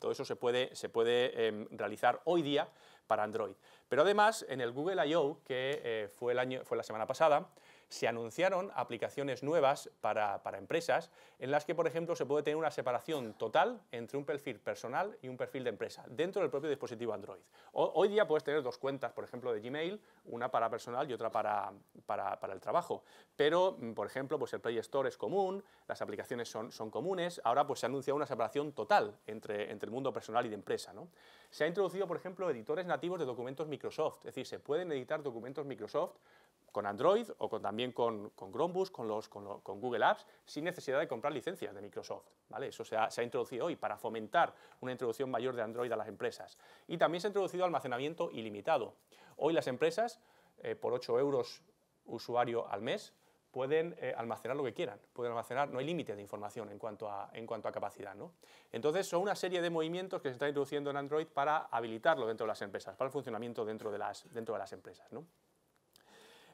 Todo eso se puede, se puede em, realizar hoy día para Android. Pero además, en el Google I.O., que eh, fue, el año, fue la semana pasada, se anunciaron aplicaciones nuevas para, empresas en las que, por ejemplo, se puede tener una separación total entre un perfil personal y un perfil de empresa dentro del propio dispositivo Android. hoy día puedes tener dos cuentas, por ejemplo, de Gmail, una para personal y otra para, para, el trabajo. Pero, mm, por ejemplo, pues el Play Store es común, las aplicaciones son, comunes, ahora pues se anuncia una separación total entre, el mundo personal y de empresa. Se ha introducido, por ejemplo, editores nativos de documentos Microsoft, es decir, se pueden editar documentos Microsoft con Android o también con, Chromebooks, con, Google Apps, sin necesidad de comprar licencias de Microsoft. ¿vale? Eso se ha, introducido hoy para fomentar una introducción mayor de Android a las empresas. Y también se ha introducido almacenamiento ilimitado. Hoy las empresas, eh, por 8 euros usuario al mes, pueden eh, almacenar lo que quieran, pueden almacenar, no hay límite de información en cuanto a, capacidad. Entonces son una serie de movimientos que se están introduciendo en Android para habilitarlo dentro de las empresas, para el funcionamiento dentro de las, dentro de las empresas.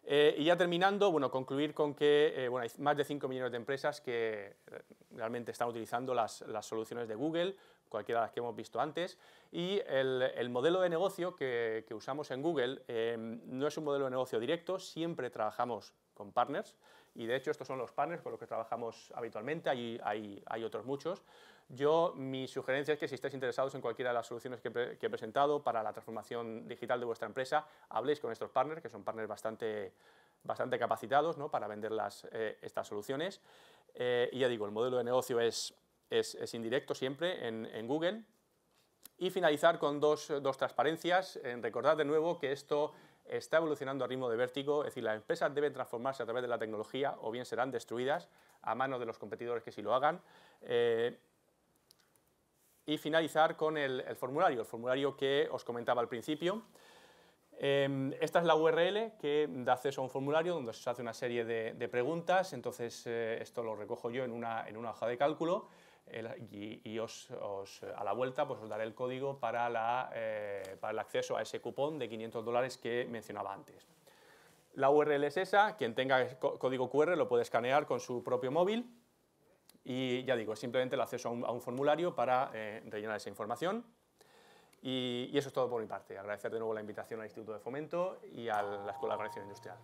Eh, y ya terminando, bueno, concluir con que eh, hay más de 5 millones de empresas que eh, realmente están utilizando las, soluciones de Google, cualquiera de las que hemos visto antes, y el, modelo de negocio que, usamos en Google no es un modelo de negocio directo, siempre trabajamos con partners, y de hecho estos son los partners con los que trabajamos habitualmente, hay otros muchos, yo, mi sugerencia es que si estáis interesados en cualquiera de las soluciones que, he presentado para la transformación digital de vuestra empresa, habléis con estos partners, que son partners bastante, bastante capacitados para vender eh, estas soluciones. Eh, y ya digo, el modelo de negocio es, es, indirecto siempre en, Google. Y finalizar con dos, transparencias. Eh, recordad de nuevo que esto está evolucionando a ritmo de vértigo, es decir, las empresas deben transformarse a través de la tecnología o bien serán destruidas a manos de los competidores que sí lo hagan y finalizar con el, formulario, el formulario que os comentaba al principio. Em, esta es la URL que da acceso a un formulario donde se hace una serie de, preguntas, entonces eh, esto lo recojo yo en una, hoja de cálculo y, os, eh, a la vuelta pues, os daré el código para, eh, para el acceso a ese cupón de 500 dólares que mencionaba antes. La URL es esa, quien tenga código QR lo puede escanear con su propio móvil y ya digo, simplemente el acceso a un, formulario para eh, rellenar esa información. Y, eso es todo por mi parte. Agradecer de nuevo la invitación al Instituto de Fomento y a la Escuela de Organización Industrial.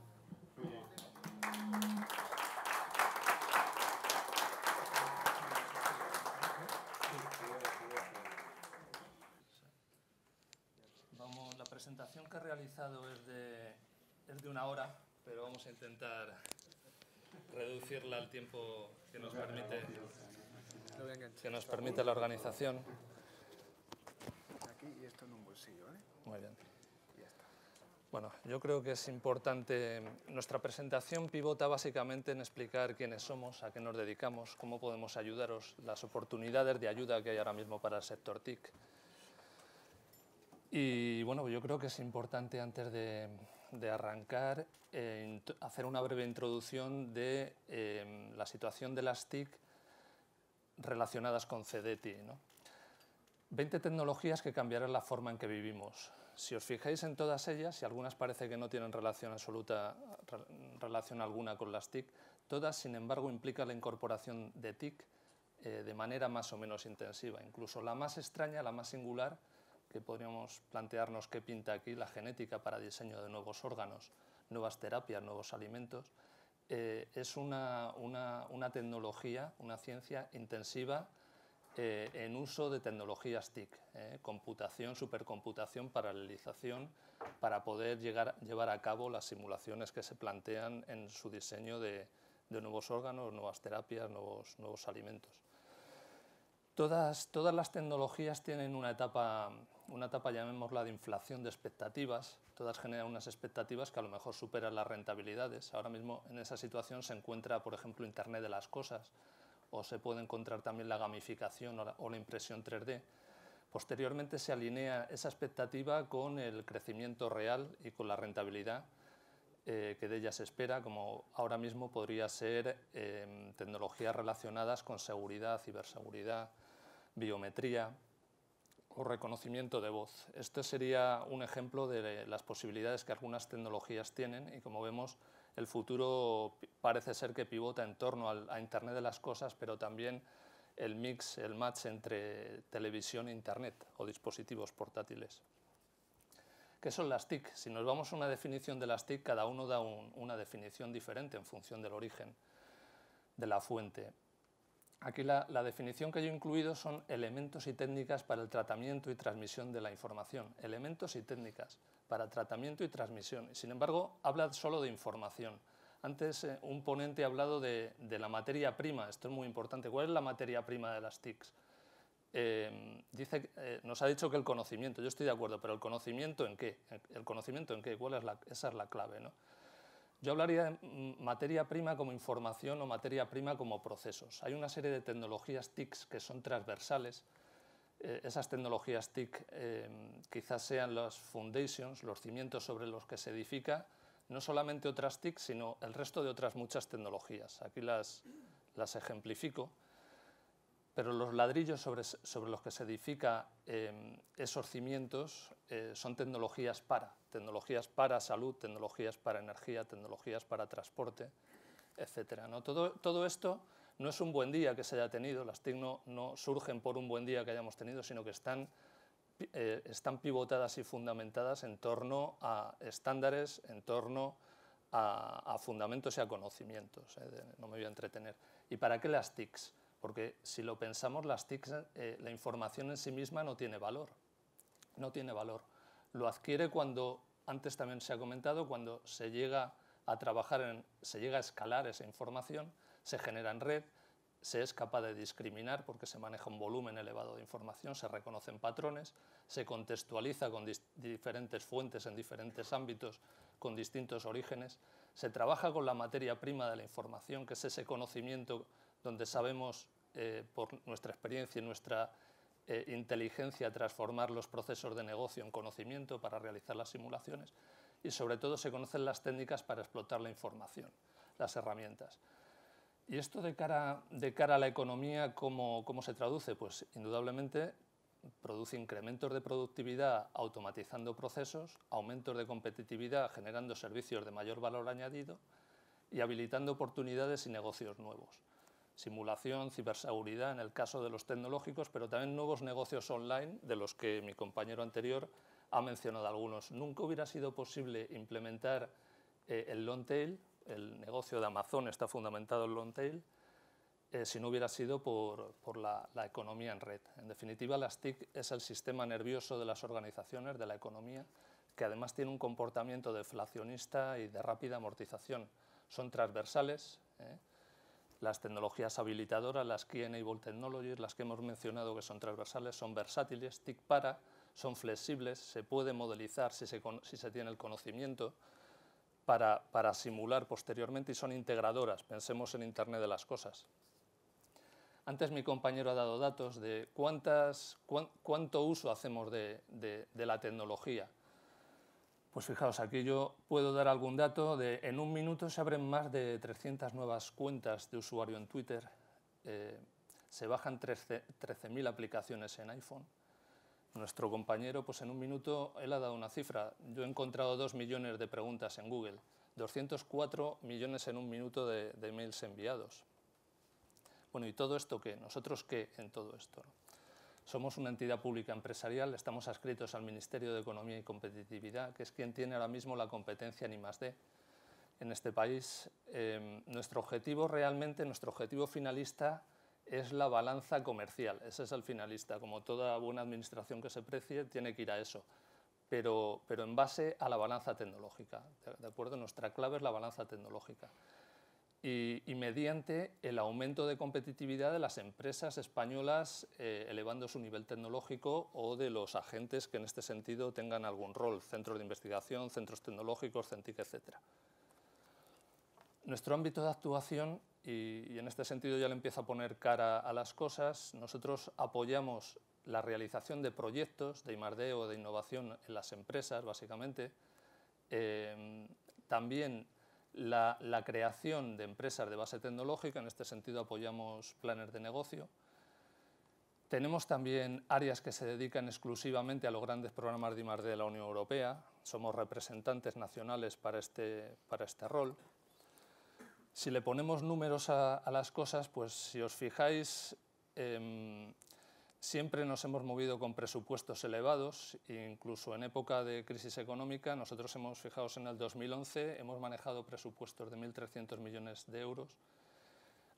Vamos, la presentación que ha realizado es de, es de una hora, pero vamos a intentar reducirla al tiempo que nos permite, que nos permite la organización. Muy bien. Bueno, yo creo que es importante, nuestra presentación pivota básicamente en explicar quiénes somos, a qué nos dedicamos, cómo podemos ayudaros, las oportunidades de ayuda que hay ahora mismo para el sector TIC. Y bueno, yo creo que es importante antes de, de arrancar, eh, hacer una breve introducción de em, la situación de las TIC relacionadas con CDT. ¿no? 20 tecnologías que cambiarán la forma en que vivimos. Si os fijáis en todas ellas, y algunas parece que no tienen relación absoluta, relación alguna con las TIC, todas, sin embargo, implican la incorporación de TIC eh, de manera más o menos intensiva. Incluso la más extraña, la más singular, podríamos plantearnos qué pinta aquí la genética para diseño de nuevos órganos, nuevas terapias, nuevos alimentos, eh, es una, una, una, tecnología, una ciencia intensiva eh, en uso de tecnologías TIC, eh, computación, supercomputación, paralelización, para poder llegar, llevar a cabo las simulaciones que se plantean en su diseño de, de nuevos órganos, nuevas terapias, nuevos, nuevos alimentos. Todas, todas, las tecnologías tienen una etapa una etapa, llamémosla, de inflación de expectativas. Todas generan unas expectativas que a lo mejor superan las rentabilidades. Ahora mismo en esa situación se encuentra, por ejemplo, Internet de las Cosas o se puede encontrar también la gamificación o la, impresión 3D. Posteriormente se alinea esa expectativa con el crecimiento real y con la rentabilidad eh, que de ella se espera, como ahora mismo podría ser eh, tecnologías relacionadas con seguridad, ciberseguridad, biometría, o reconocimiento de voz. Este sería un ejemplo de las posibilidades que algunas tecnologías tienen y como vemos el futuro parece ser que pivota en torno a Internet de las cosas, pero también el mix, el match entre televisión e Internet o dispositivos portátiles. ¿Qué son las TIC? Si nos vamos a una definición de las TIC, cada uno da una definición diferente en función del origen de la fuente. Aquí la, definición que yo he incluido son elementos y técnicas para el tratamiento y transmisión de la información. Elementos y técnicas para tratamiento y transmisión. Sin embargo, habla solo de información. Antes eh, un ponente ha hablado de, la materia prima, esto es muy importante. ¿Cuál es la materia prima de las TICs? Eh, eh, nos ha dicho que el conocimiento, yo estoy de acuerdo, pero ¿el conocimiento en qué? ¿El conocimiento en qué? ¿Cuál es esa es la clave. ¿no? Yo hablaría de materia prima como información o materia prima como procesos. Hay una serie de tecnologías TIC que son transversales. Eh, esas tecnologías TIC em, quizás sean las foundations, los cimientos sobre los que se edifica, no solamente otras TIC, sino el resto de otras muchas tecnologías. Aquí las ejemplifico pero los ladrillos sobre, los que se edifica eh, esos cimientos eh, son tecnologías para, tecnologías para salud, tecnologías para energía, tecnologías para transporte, etc. Todo, esto no es un buen día que se haya tenido, las TIC no, surgen por un buen día que hayamos tenido, sino que están eh, pivotadas y fundamentadas en torno a estándares, en torno a, fundamentos y a conocimientos. no me voy a entretener. ¿Y para qué las TICs? Porque si lo pensamos, las TICs, eh, la información en sí misma no tiene valor. No tiene valor. Lo adquiere cuando, antes también se ha comentado, cuando se llega a trabajar, se llega a escalar esa información, se genera en red, se es capaz de discriminar porque se maneja un volumen elevado de información, se reconocen patrones, se contextualiza con diferentes fuentes en diferentes ámbitos, con distintos orígenes, se trabaja con la materia prima de la información, que es ese conocimiento donde sabemos eh, por nuestra experiencia y nuestra eh, inteligencia transformar los procesos de negocio en conocimiento para realizar las simulaciones y sobre todo se conocen las técnicas para explotar la información, las herramientas. ¿Y esto de cara, de cara a la economía cómo se traduce? Pues indudablemente produce incrementos de productividad automatizando procesos, aumentos de competitividad generando servicios de mayor valor añadido y habilitando oportunidades y negocios nuevos simulación, ciberseguridad en el caso de los tecnológicos, pero también nuevos negocios online, de los que mi compañero anterior ha mencionado algunos. Nunca hubiera sido posible implementar eh, el long tail, el negocio de Amazon está fundamentado en long tail, eh, si no hubiera sido por, por la, la, economía en red. En definitiva, las TIC es el sistema nervioso de las organizaciones, de la economía, que además tiene un comportamiento deflacionista y de rápida amortización. Son transversales, eh, las tecnologías habilitadoras, las Key Enable Technologies, las que hemos mencionado que son transversales, son versátiles, TIC para, son flexibles, se puede modelizar si se, tiene el conocimiento para, simular posteriormente y son integradoras, pensemos en Internet de las Cosas. Antes mi compañero ha dado datos de cuánto uso hacemos de, la tecnología. Pues fijaos, aquí yo puedo dar algún dato de en un minuto se abren más de 300 nuevas cuentas de usuario en Twitter, eh, se bajan 13.000 aplicaciones en iPhone. Nuestro compañero, pues en un minuto, él ha dado una cifra. Yo he encontrado 2 millones de preguntas en Google, 204 millones en un minuto de, mails enviados. Bueno, ¿y todo esto qué? ¿Nosotros qué en todo esto? Somos una entidad pública empresarial, estamos adscritos al Ministerio de Economía y Competitividad, que es quien tiene ahora mismo la competencia en I+.D. en este país. Em, nuestro objetivo realmente, nuestro objetivo finalista es la balanza comercial, ese es el finalista, como toda buena administración que se precie tiene que ir a eso, pero, pero en base a la balanza tecnológica, ¿de acuerdo? Nuestra clave es la balanza tecnológica y, mediante el aumento de competitividad de las empresas españolas eh, elevando su nivel tecnológico o de los agentes que en este sentido tengan algún rol, centros de investigación, centros tecnológicos, CENTIC, etc. Nuestro ámbito de actuación, y, en este sentido ya le empiezo a poner cara a las cosas, nosotros apoyamos la realización de proyectos de I+.D. o de innovación en las empresas, básicamente, eh, también la, creación de empresas de base tecnológica, en este sentido apoyamos planes de negocio. Tenemos también áreas que se dedican exclusivamente a los grandes programas de I+.D. de la Unión Europea, somos representantes nacionales para este, para este rol. Si le ponemos números a, las cosas, pues si os fijáis, em, Siempre nos hemos movido con presupuestos elevados, incluso en época de crisis económica, nosotros hemos, fijado en el 2011, hemos manejado presupuestos de 1.300 millones de euros,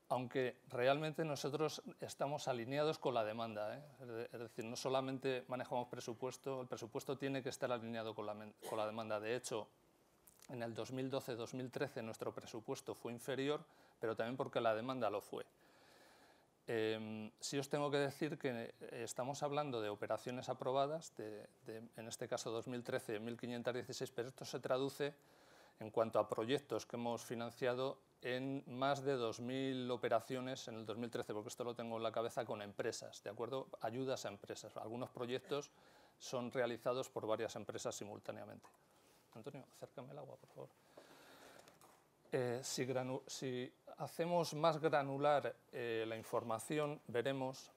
aunque realmente nosotros estamos alineados con la demanda. ¿eh? Es decir, no solamente manejamos presupuesto, el presupuesto tiene que estar alineado con la demanda. De hecho, en el 2012-2013 nuestro presupuesto fue inferior, pero también porque la demanda lo fue. Em, sí os tengo que decir que eh, estamos hablando de operaciones aprobadas, en este caso 2013, 1.516, pero esto se traduce en cuanto a proyectos que hemos financiado en más de 2.000 operaciones en el 2013, porque esto lo tengo en la cabeza con empresas, ¿de acuerdo? Ayudas a empresas. Algunos proyectos son realizados por varias empresas simultáneamente. Antonio, acércame el agua, por favor. Eh, si hacemos más granular eh, la información, veremos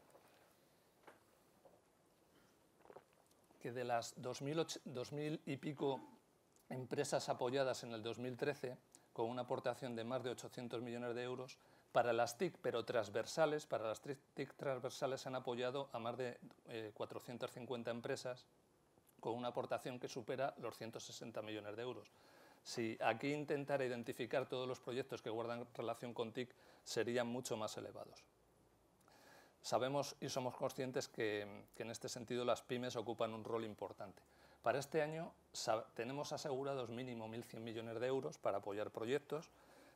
que de las dos 2000 y pico empresas apoyadas en el 2013, con una aportación de más de 800 millones de euros, para las TIC, pero transversales, para las TIC transversales han apoyado a más de 450 eh, empresas con una aportación que supera los 160 millones de euros. Si aquí intentara identificar todos los proyectos que guardan relación con TIC, serían mucho más elevados. Sabemos y somos conscientes que, en este sentido las pymes ocupan un rol importante. Para este año tenemos asegurados mínimo 1.100 millones de euros para apoyar proyectos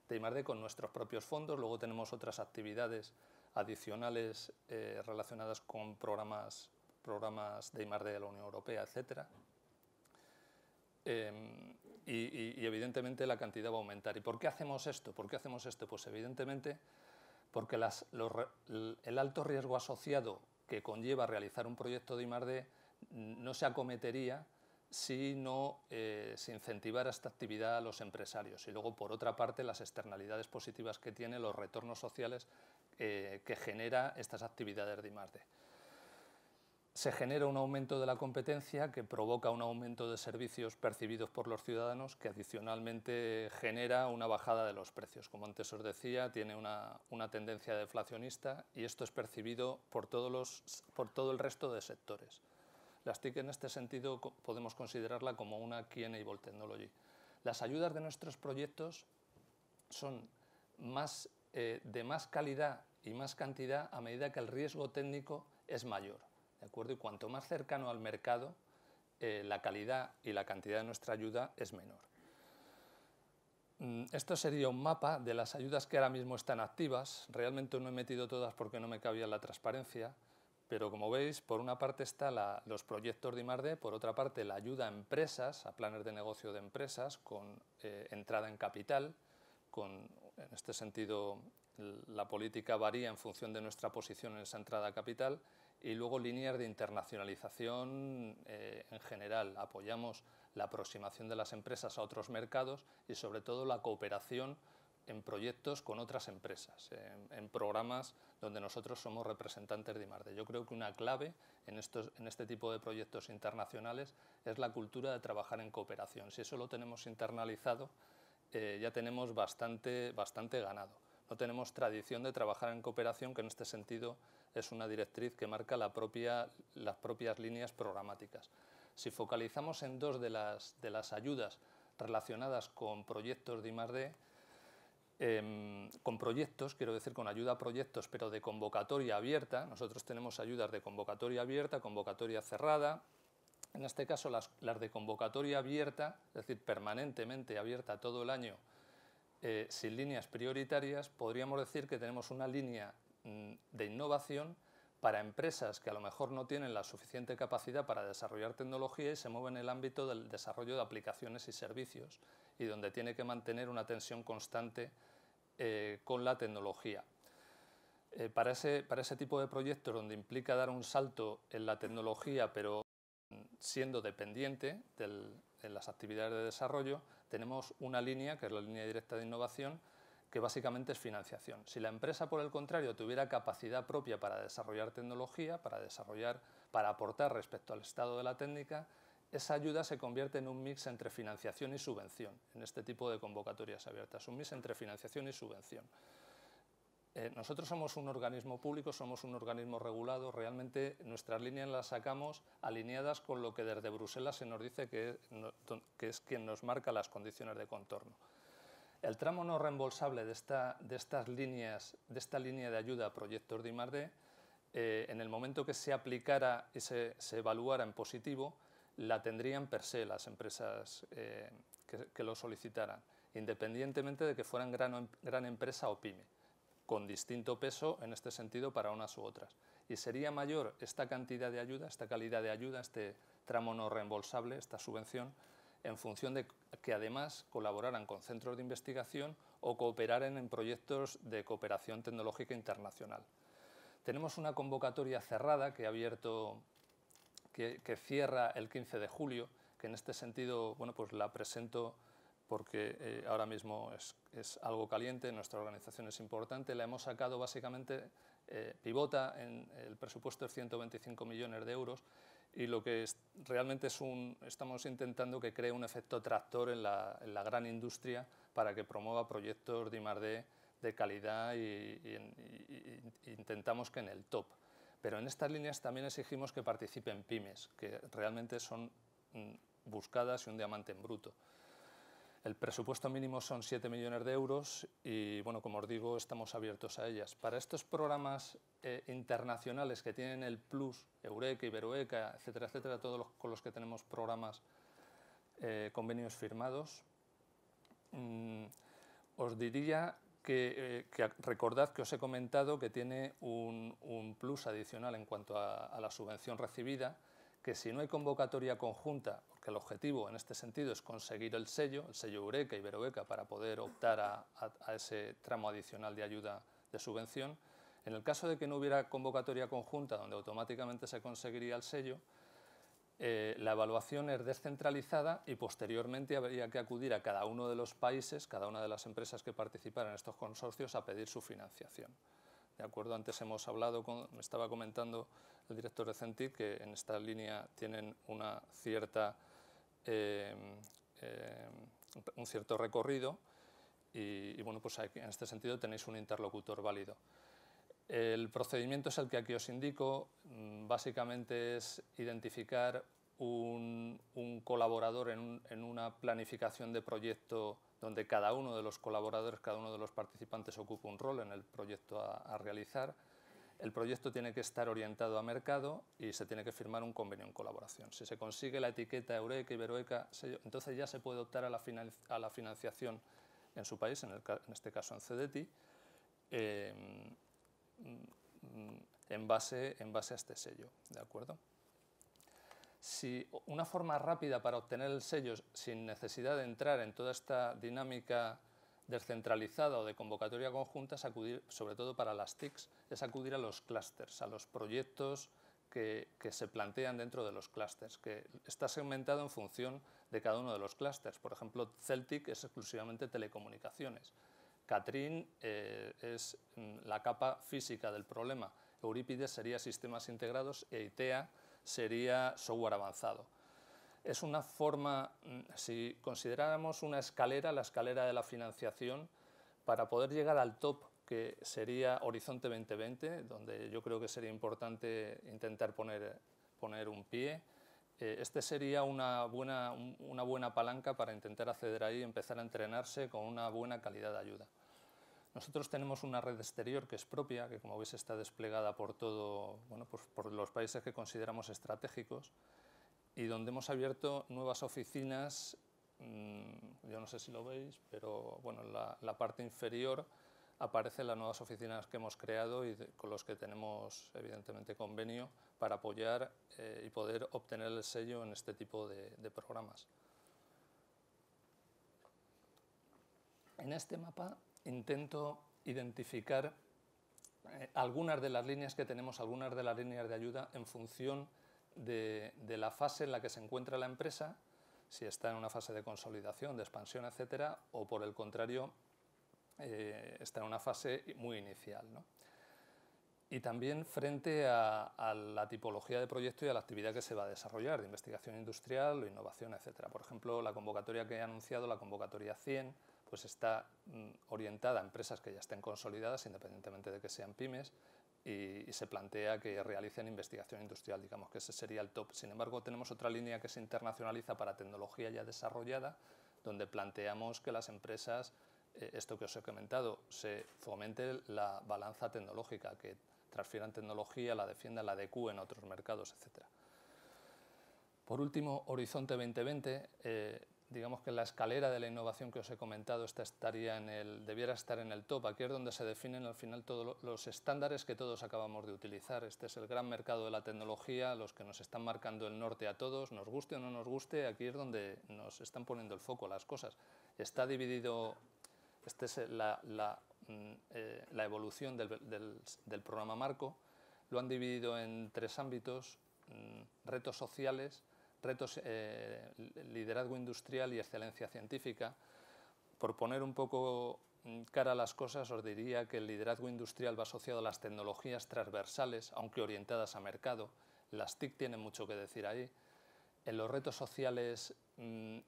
de IMARDE con nuestros propios fondos. Luego tenemos otras actividades adicionales eh, relacionadas con programas, programas de IMARDE de la Unión Europea, etc y, evidentemente la cantidad va a aumentar. ¿Y por qué hacemos esto? ¿Por qué hacemos esto? Pues evidentemente porque el alto riesgo asociado que conlleva realizar un proyecto de IMARDE no se acometería si no eh, se incentivara esta actividad a los empresarios. Y luego, por otra parte, las externalidades positivas que tiene, los retornos sociales eh, que genera estas actividades de IMARDE se genera un aumento de la competencia que provoca un aumento de servicios percibidos por los ciudadanos que adicionalmente genera una bajada de los precios. Como antes os decía, tiene una, una tendencia deflacionista y esto es percibido por, todos los, por todo el resto de sectores. Las TIC en este sentido podemos considerarla como una key enable technology. Las ayudas de nuestros proyectos son eh, de más calidad y más cantidad a medida que el riesgo técnico es mayor. ¿de acuerdo? Y cuanto más cercano al mercado, eh, la calidad y la cantidad de nuestra ayuda es menor. Mm, esto sería un mapa de las ayudas que ahora mismo están activas. Realmente no he metido todas porque no me cabía la transparencia, pero como veis, por una parte están los proyectos de Imarde, por otra parte la ayuda a empresas, a planes de negocio de empresas, con eh, entrada en capital, en este sentido la política varía en función de nuestra posición en esa entrada a capital, y luego líneas de internacionalización eh, en general. Apoyamos la aproximación de las empresas a otros mercados y sobre todo la cooperación en proyectos con otras empresas, en, programas donde nosotros somos representantes de IMARDE. Yo creo que una clave en, este tipo de proyectos internacionales es la cultura de trabajar en cooperación. Si eso lo tenemos internalizado, eh, ya tenemos bastante, bastante ganado. No tenemos tradición de trabajar en cooperación, que en este sentido es una directriz que marca las propias líneas programáticas. Si focalizamos en dos de las, de las ayudas relacionadas con proyectos de I+.D., em, con proyectos, quiero decir con ayuda a proyectos, pero de convocatoria abierta. Nosotros tenemos ayudas de convocatoria abierta, convocatoria cerrada. En este caso, las, de convocatoria abierta, es decir, permanentemente abierta todo el año, eh, sin líneas prioritarias, podríamos decir que tenemos una línea Mm, de innovación para empresas que a lo mejor no tienen la suficiente capacidad para desarrollar tecnología y se mueven en el ámbito del desarrollo de aplicaciones y servicios y donde tiene que mantener una tensión constante eh, con la tecnología. Eh, para, ese, tipo de proyectos donde implica dar un salto en la tecnología pero siendo dependiente de las actividades de desarrollo, tenemos una línea, que es la línea directa de innovación, que básicamente es financiación. Si la empresa, por el contrario, tuviera capacidad propia para desarrollar tecnología, para desarrollar, para aportar respecto al estado de la técnica, esa ayuda se convierte en un mix entre financiación y subvención, en este tipo de convocatorias abiertas, un mix entre financiación y subvención. Eh, nosotros somos un organismo público, somos un organismo regulado, realmente nuestras líneas las sacamos alineadas con lo que desde Bruselas se nos dice que es quien nos marca las condiciones de contorno. El tramo no reembolsable de esta, estas líneas, de esta línea de ayuda a proyectos de eh, en el momento que se aplicara y se, evaluara en positivo, la tendrían per se las empresas eh, que, lo solicitaran, independientemente de que fueran gran, gran empresa o pyme, con distinto peso en este sentido para unas u otras. Y sería mayor esta cantidad de ayuda, esta calidad de ayuda, este tramo no reembolsable, esta subvención, en función de que además colaboraran con centros de investigación o cooperaran en proyectos de cooperación tecnológica internacional. Tenemos una convocatoria cerrada que ha abierto, que, cierra el 15 de julio, que en este sentido bueno, pues la presento porque eh, ahora mismo es, algo caliente, nuestra organización es importante, la hemos sacado básicamente, eh, pivota en el presupuesto de 125 millones de euros y lo que realmente es un, estamos intentando que cree un efecto tractor en la, gran industria para que promueva proyectos de I+.D. de calidad y, y, intentamos que en el top. Pero en estas líneas también exigimos que participen pymes, que realmente son mm, buscadas y un diamante en bruto. El presupuesto mínimo son 7 millones de euros y, bueno, como os digo, estamos abiertos a ellas. Para estos programas eh, internacionales que tienen el Plus, Eureka, Iberoeca, etcétera, etcétera, todos los, con los que tenemos programas, eh, convenios firmados, mm, os diría eh, que, recordad que os he comentado que tiene un, plus adicional en cuanto a la subvención recibida, que si no hay convocatoria conjunta, porque el objetivo en este sentido es conseguir el sello, el sello Eureka, Iberoeca, para poder optar a, ese tramo adicional de ayuda de subvención, en el caso de que no hubiera convocatoria conjunta donde automáticamente se conseguiría el sello, eh, la evaluación es descentralizada y posteriormente habría que acudir a cada uno de los países, cada una de las empresas que participaran en estos consorcios, a pedir su financiación. ¿de acuerdo? Antes hemos hablado, con, me estaba comentando el director de CENTIC que en esta línea tienen una cierta, em, em, un cierto recorrido y, bueno, pues en este sentido tenéis un interlocutor válido. El procedimiento es el que aquí os indico, mm, básicamente es identificar un, colaborador en, una planificación de proyecto donde cada uno de los colaboradores, cada uno de los participantes ocupa un rol en el proyecto a, realizar. El proyecto tiene que estar orientado a mercado y se tiene que firmar un convenio en colaboración. Si se consigue la etiqueta Eureka, Iberoeca, entonces ya se puede optar a la, financiación en su país, en, este caso en CDTI, eh, mm, mm, en, base, en base a este sello. ¿De acuerdo? si una forma rápida para obtener el sello sin necesidad de entrar en toda esta dinámica descentralizada o de convocatoria conjunta es acudir, sobre todo para las TICs, es acudir a los clústeres, a los proyectos que, se plantean dentro de los clústeres, que está segmentado en función de cada uno de los clústeres. Por ejemplo, Celtic es exclusivamente telecomunicaciones. Catrin eh, es mm, la capa física del problema. Eurípides sería sistemas integrados e ITEA sería software avanzado. Es una forma, mm, si consideráramos una escalera, la escalera de la financiación, para poder llegar al top que sería Horizonte 2020, donde yo creo que sería importante intentar poner, poner un pie. Eh, este sería una buena, una buena palanca para intentar acceder ahí y empezar a entrenarse con una buena calidad de ayuda. Nosotros tenemos una red exterior que es propia, que como veis está desplegada por todo, bueno, pues por los países que consideramos estratégicos y donde hemos abierto nuevas oficinas, mm, yo no sé si lo veis, pero bueno, la, parte inferior aparecen las nuevas oficinas que hemos creado y con los que tenemos evidentemente convenio para apoyar eh, y poder obtener el sello en este tipo de, programas. En este mapa intento identificar eh, algunas de las líneas que tenemos, algunas de las líneas de ayuda en función de, la fase en la que se encuentra la empresa, si está en una fase de consolidación, de expansión, etcétera, o por el contrario, eh, está en una fase muy inicial. Y también frente a, a, la tipología de proyecto y a la actividad que se va a desarrollar, de investigación industrial o innovación, etcétera. Por ejemplo, la convocatoria que he anunciado, la convocatoria 100, pues está mm, orientada a empresas que ya estén consolidadas, independientemente de que sean pymes, y, se plantea que realicen investigación industrial, digamos que ese sería el top. Sin embargo, tenemos otra línea que se internacionaliza para tecnología ya desarrollada, donde planteamos que las empresas, eh, esto que os he comentado, se fomente la balanza tecnológica, que transfieran tecnología, la defiendan, la adecúen a otros mercados, etcétera. Por último, Horizonte 2020, digamos que la escalera de la innovación que os he comentado estaría debiera estar en el top. Aquí es donde se definen al final todos los estándares que todos acabamos de utilizar. Este es el gran mercado de la tecnología, los que nos están marcando el norte a todos, nos guste o no nos guste, aquí es donde nos están poniendo el foco las cosas. Está dividido, esta es mm, eh, la, evolución del, programa Marco, lo han dividido en tres ámbitos, mm, retos sociales, retos eh, liderazgo industrial y excelencia científica. Por poner un poco mm, cara a las cosas, os diría que el liderazgo industrial va asociado a las tecnologías transversales, aunque orientadas a mercado. Las TIC tienen mucho que decir ahí. En los retos sociales mm,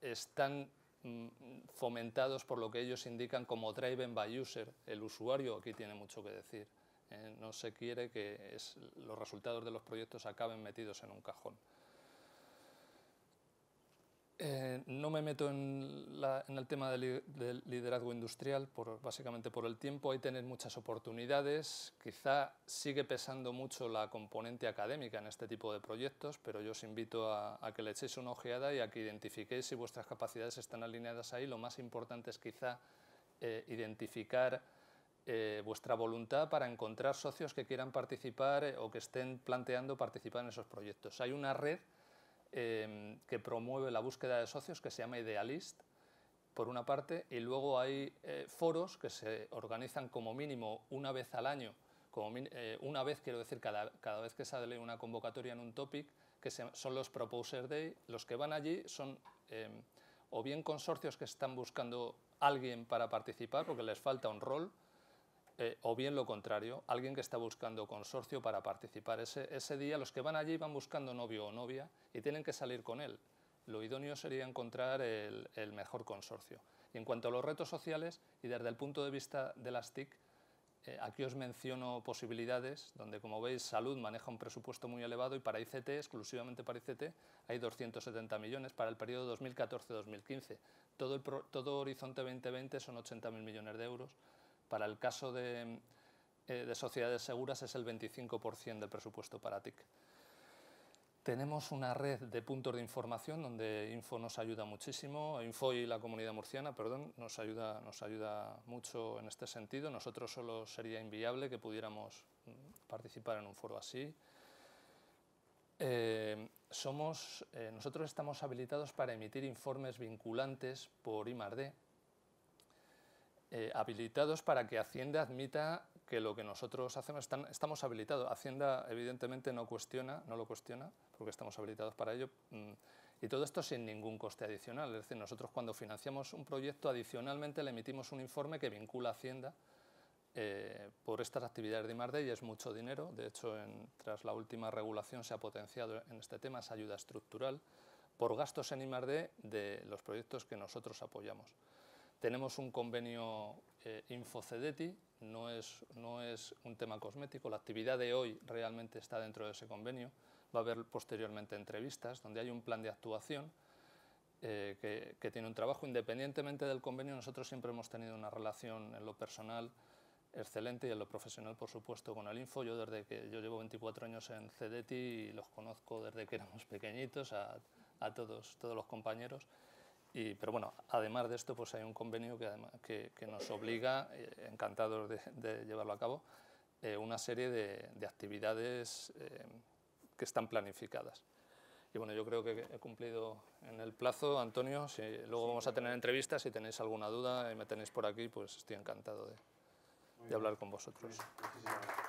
están mm, fomentados por lo que ellos indican como driven by user. El usuario aquí tiene mucho que decir. ¿eh? no se quiere que los resultados de los proyectos acaben metidos en un cajón. Eh, no me meto en, el tema del, liderazgo industrial, básicamente por el tiempo. Hay tener muchas oportunidades. Quizá sigue pesando mucho la componente académica en este tipo de proyectos, pero yo os invito a, que le echéis una ojeada y a que identifiquéis si vuestras capacidades están alineadas ahí. Lo más importante es quizá eh, identificar eh, vuestra voluntad para encontrar socios que quieran participar o que estén planteando participar en esos proyectos. Hay una red Em, que promueve la búsqueda de socios que se llama Idealist, por una parte, y luego hay eh, foros que se organizan como mínimo una vez al año, eh, una vez quiero decir cada, cada, vez que sale una convocatoria en un topic, que son los Proposer Day, los que van allí son em, o bien consorcios que están buscando alguien para participar porque les falta un rol, eh, o bien lo contrario, alguien que está buscando consorcio para participar. Ese, día los que van allí van buscando novio o novia y tienen que salir con él. Lo idóneo sería encontrar el, mejor consorcio. Y en cuanto a los retos sociales, y desde el punto de vista de las TIC, eh, aquí os menciono posibilidades, donde como veis salud maneja un presupuesto muy elevado y para ICT, exclusivamente para ICT, hay 270 millones para el periodo 2014-2015. Todo, todo Horizonte 2020 son 80.000 millones de euros. Para el caso eh, de, sociedades seguras es el 25% del presupuesto para TIC. Tenemos una red de puntos de información donde Info nos ayuda muchísimo, Info y la comunidad murciana, perdón, nos ayuda, nos ayuda mucho en este sentido. Nosotros solo sería inviable que pudiéramos mm, participar en un foro así. Eh, somos, eh, nosotros estamos habilitados para emitir informes vinculantes por I+.D., eh, habilitados para que Hacienda admita que lo que nosotros hacemos estamos habilitados. Hacienda evidentemente no cuestiona, no lo cuestiona, porque estamos habilitados para ello. Mm, y todo esto sin ningún coste adicional. Es decir, nosotros cuando financiamos un proyecto adicionalmente le emitimos un informe que vincula a Hacienda eh, por estas actividades de IMARD y es mucho dinero. De hecho, tras la última regulación se ha potenciado en este tema esa ayuda estructural por gastos en IMARD de los proyectos que nosotros apoyamos. Tenemos un convenio info eh, Infocedeti, no es, un tema cosmético, la actividad de hoy realmente está dentro de ese convenio, va a haber posteriormente entrevistas donde hay un plan de actuación eh, que, tiene un trabajo independientemente del convenio, nosotros siempre hemos tenido una relación en lo personal excelente y en lo profesional, por supuesto, con el Info. Yo desde que yo llevo 24 años en CEDETI y los conozco desde que éramos pequeñitos a, todos los compañeros pero bueno, además de esto, pues hay un convenio que, que, que nos obliga, eh, encantados de, llevarlo a cabo, eh, una serie de, actividades eh, que están planificadas. Y bueno, yo creo que he cumplido en el plazo, Antonio. luego vamos a tener entrevistas, si tenéis alguna duda y me tenéis por aquí, pues estoy encantado de, de hablar con vosotros. Pues,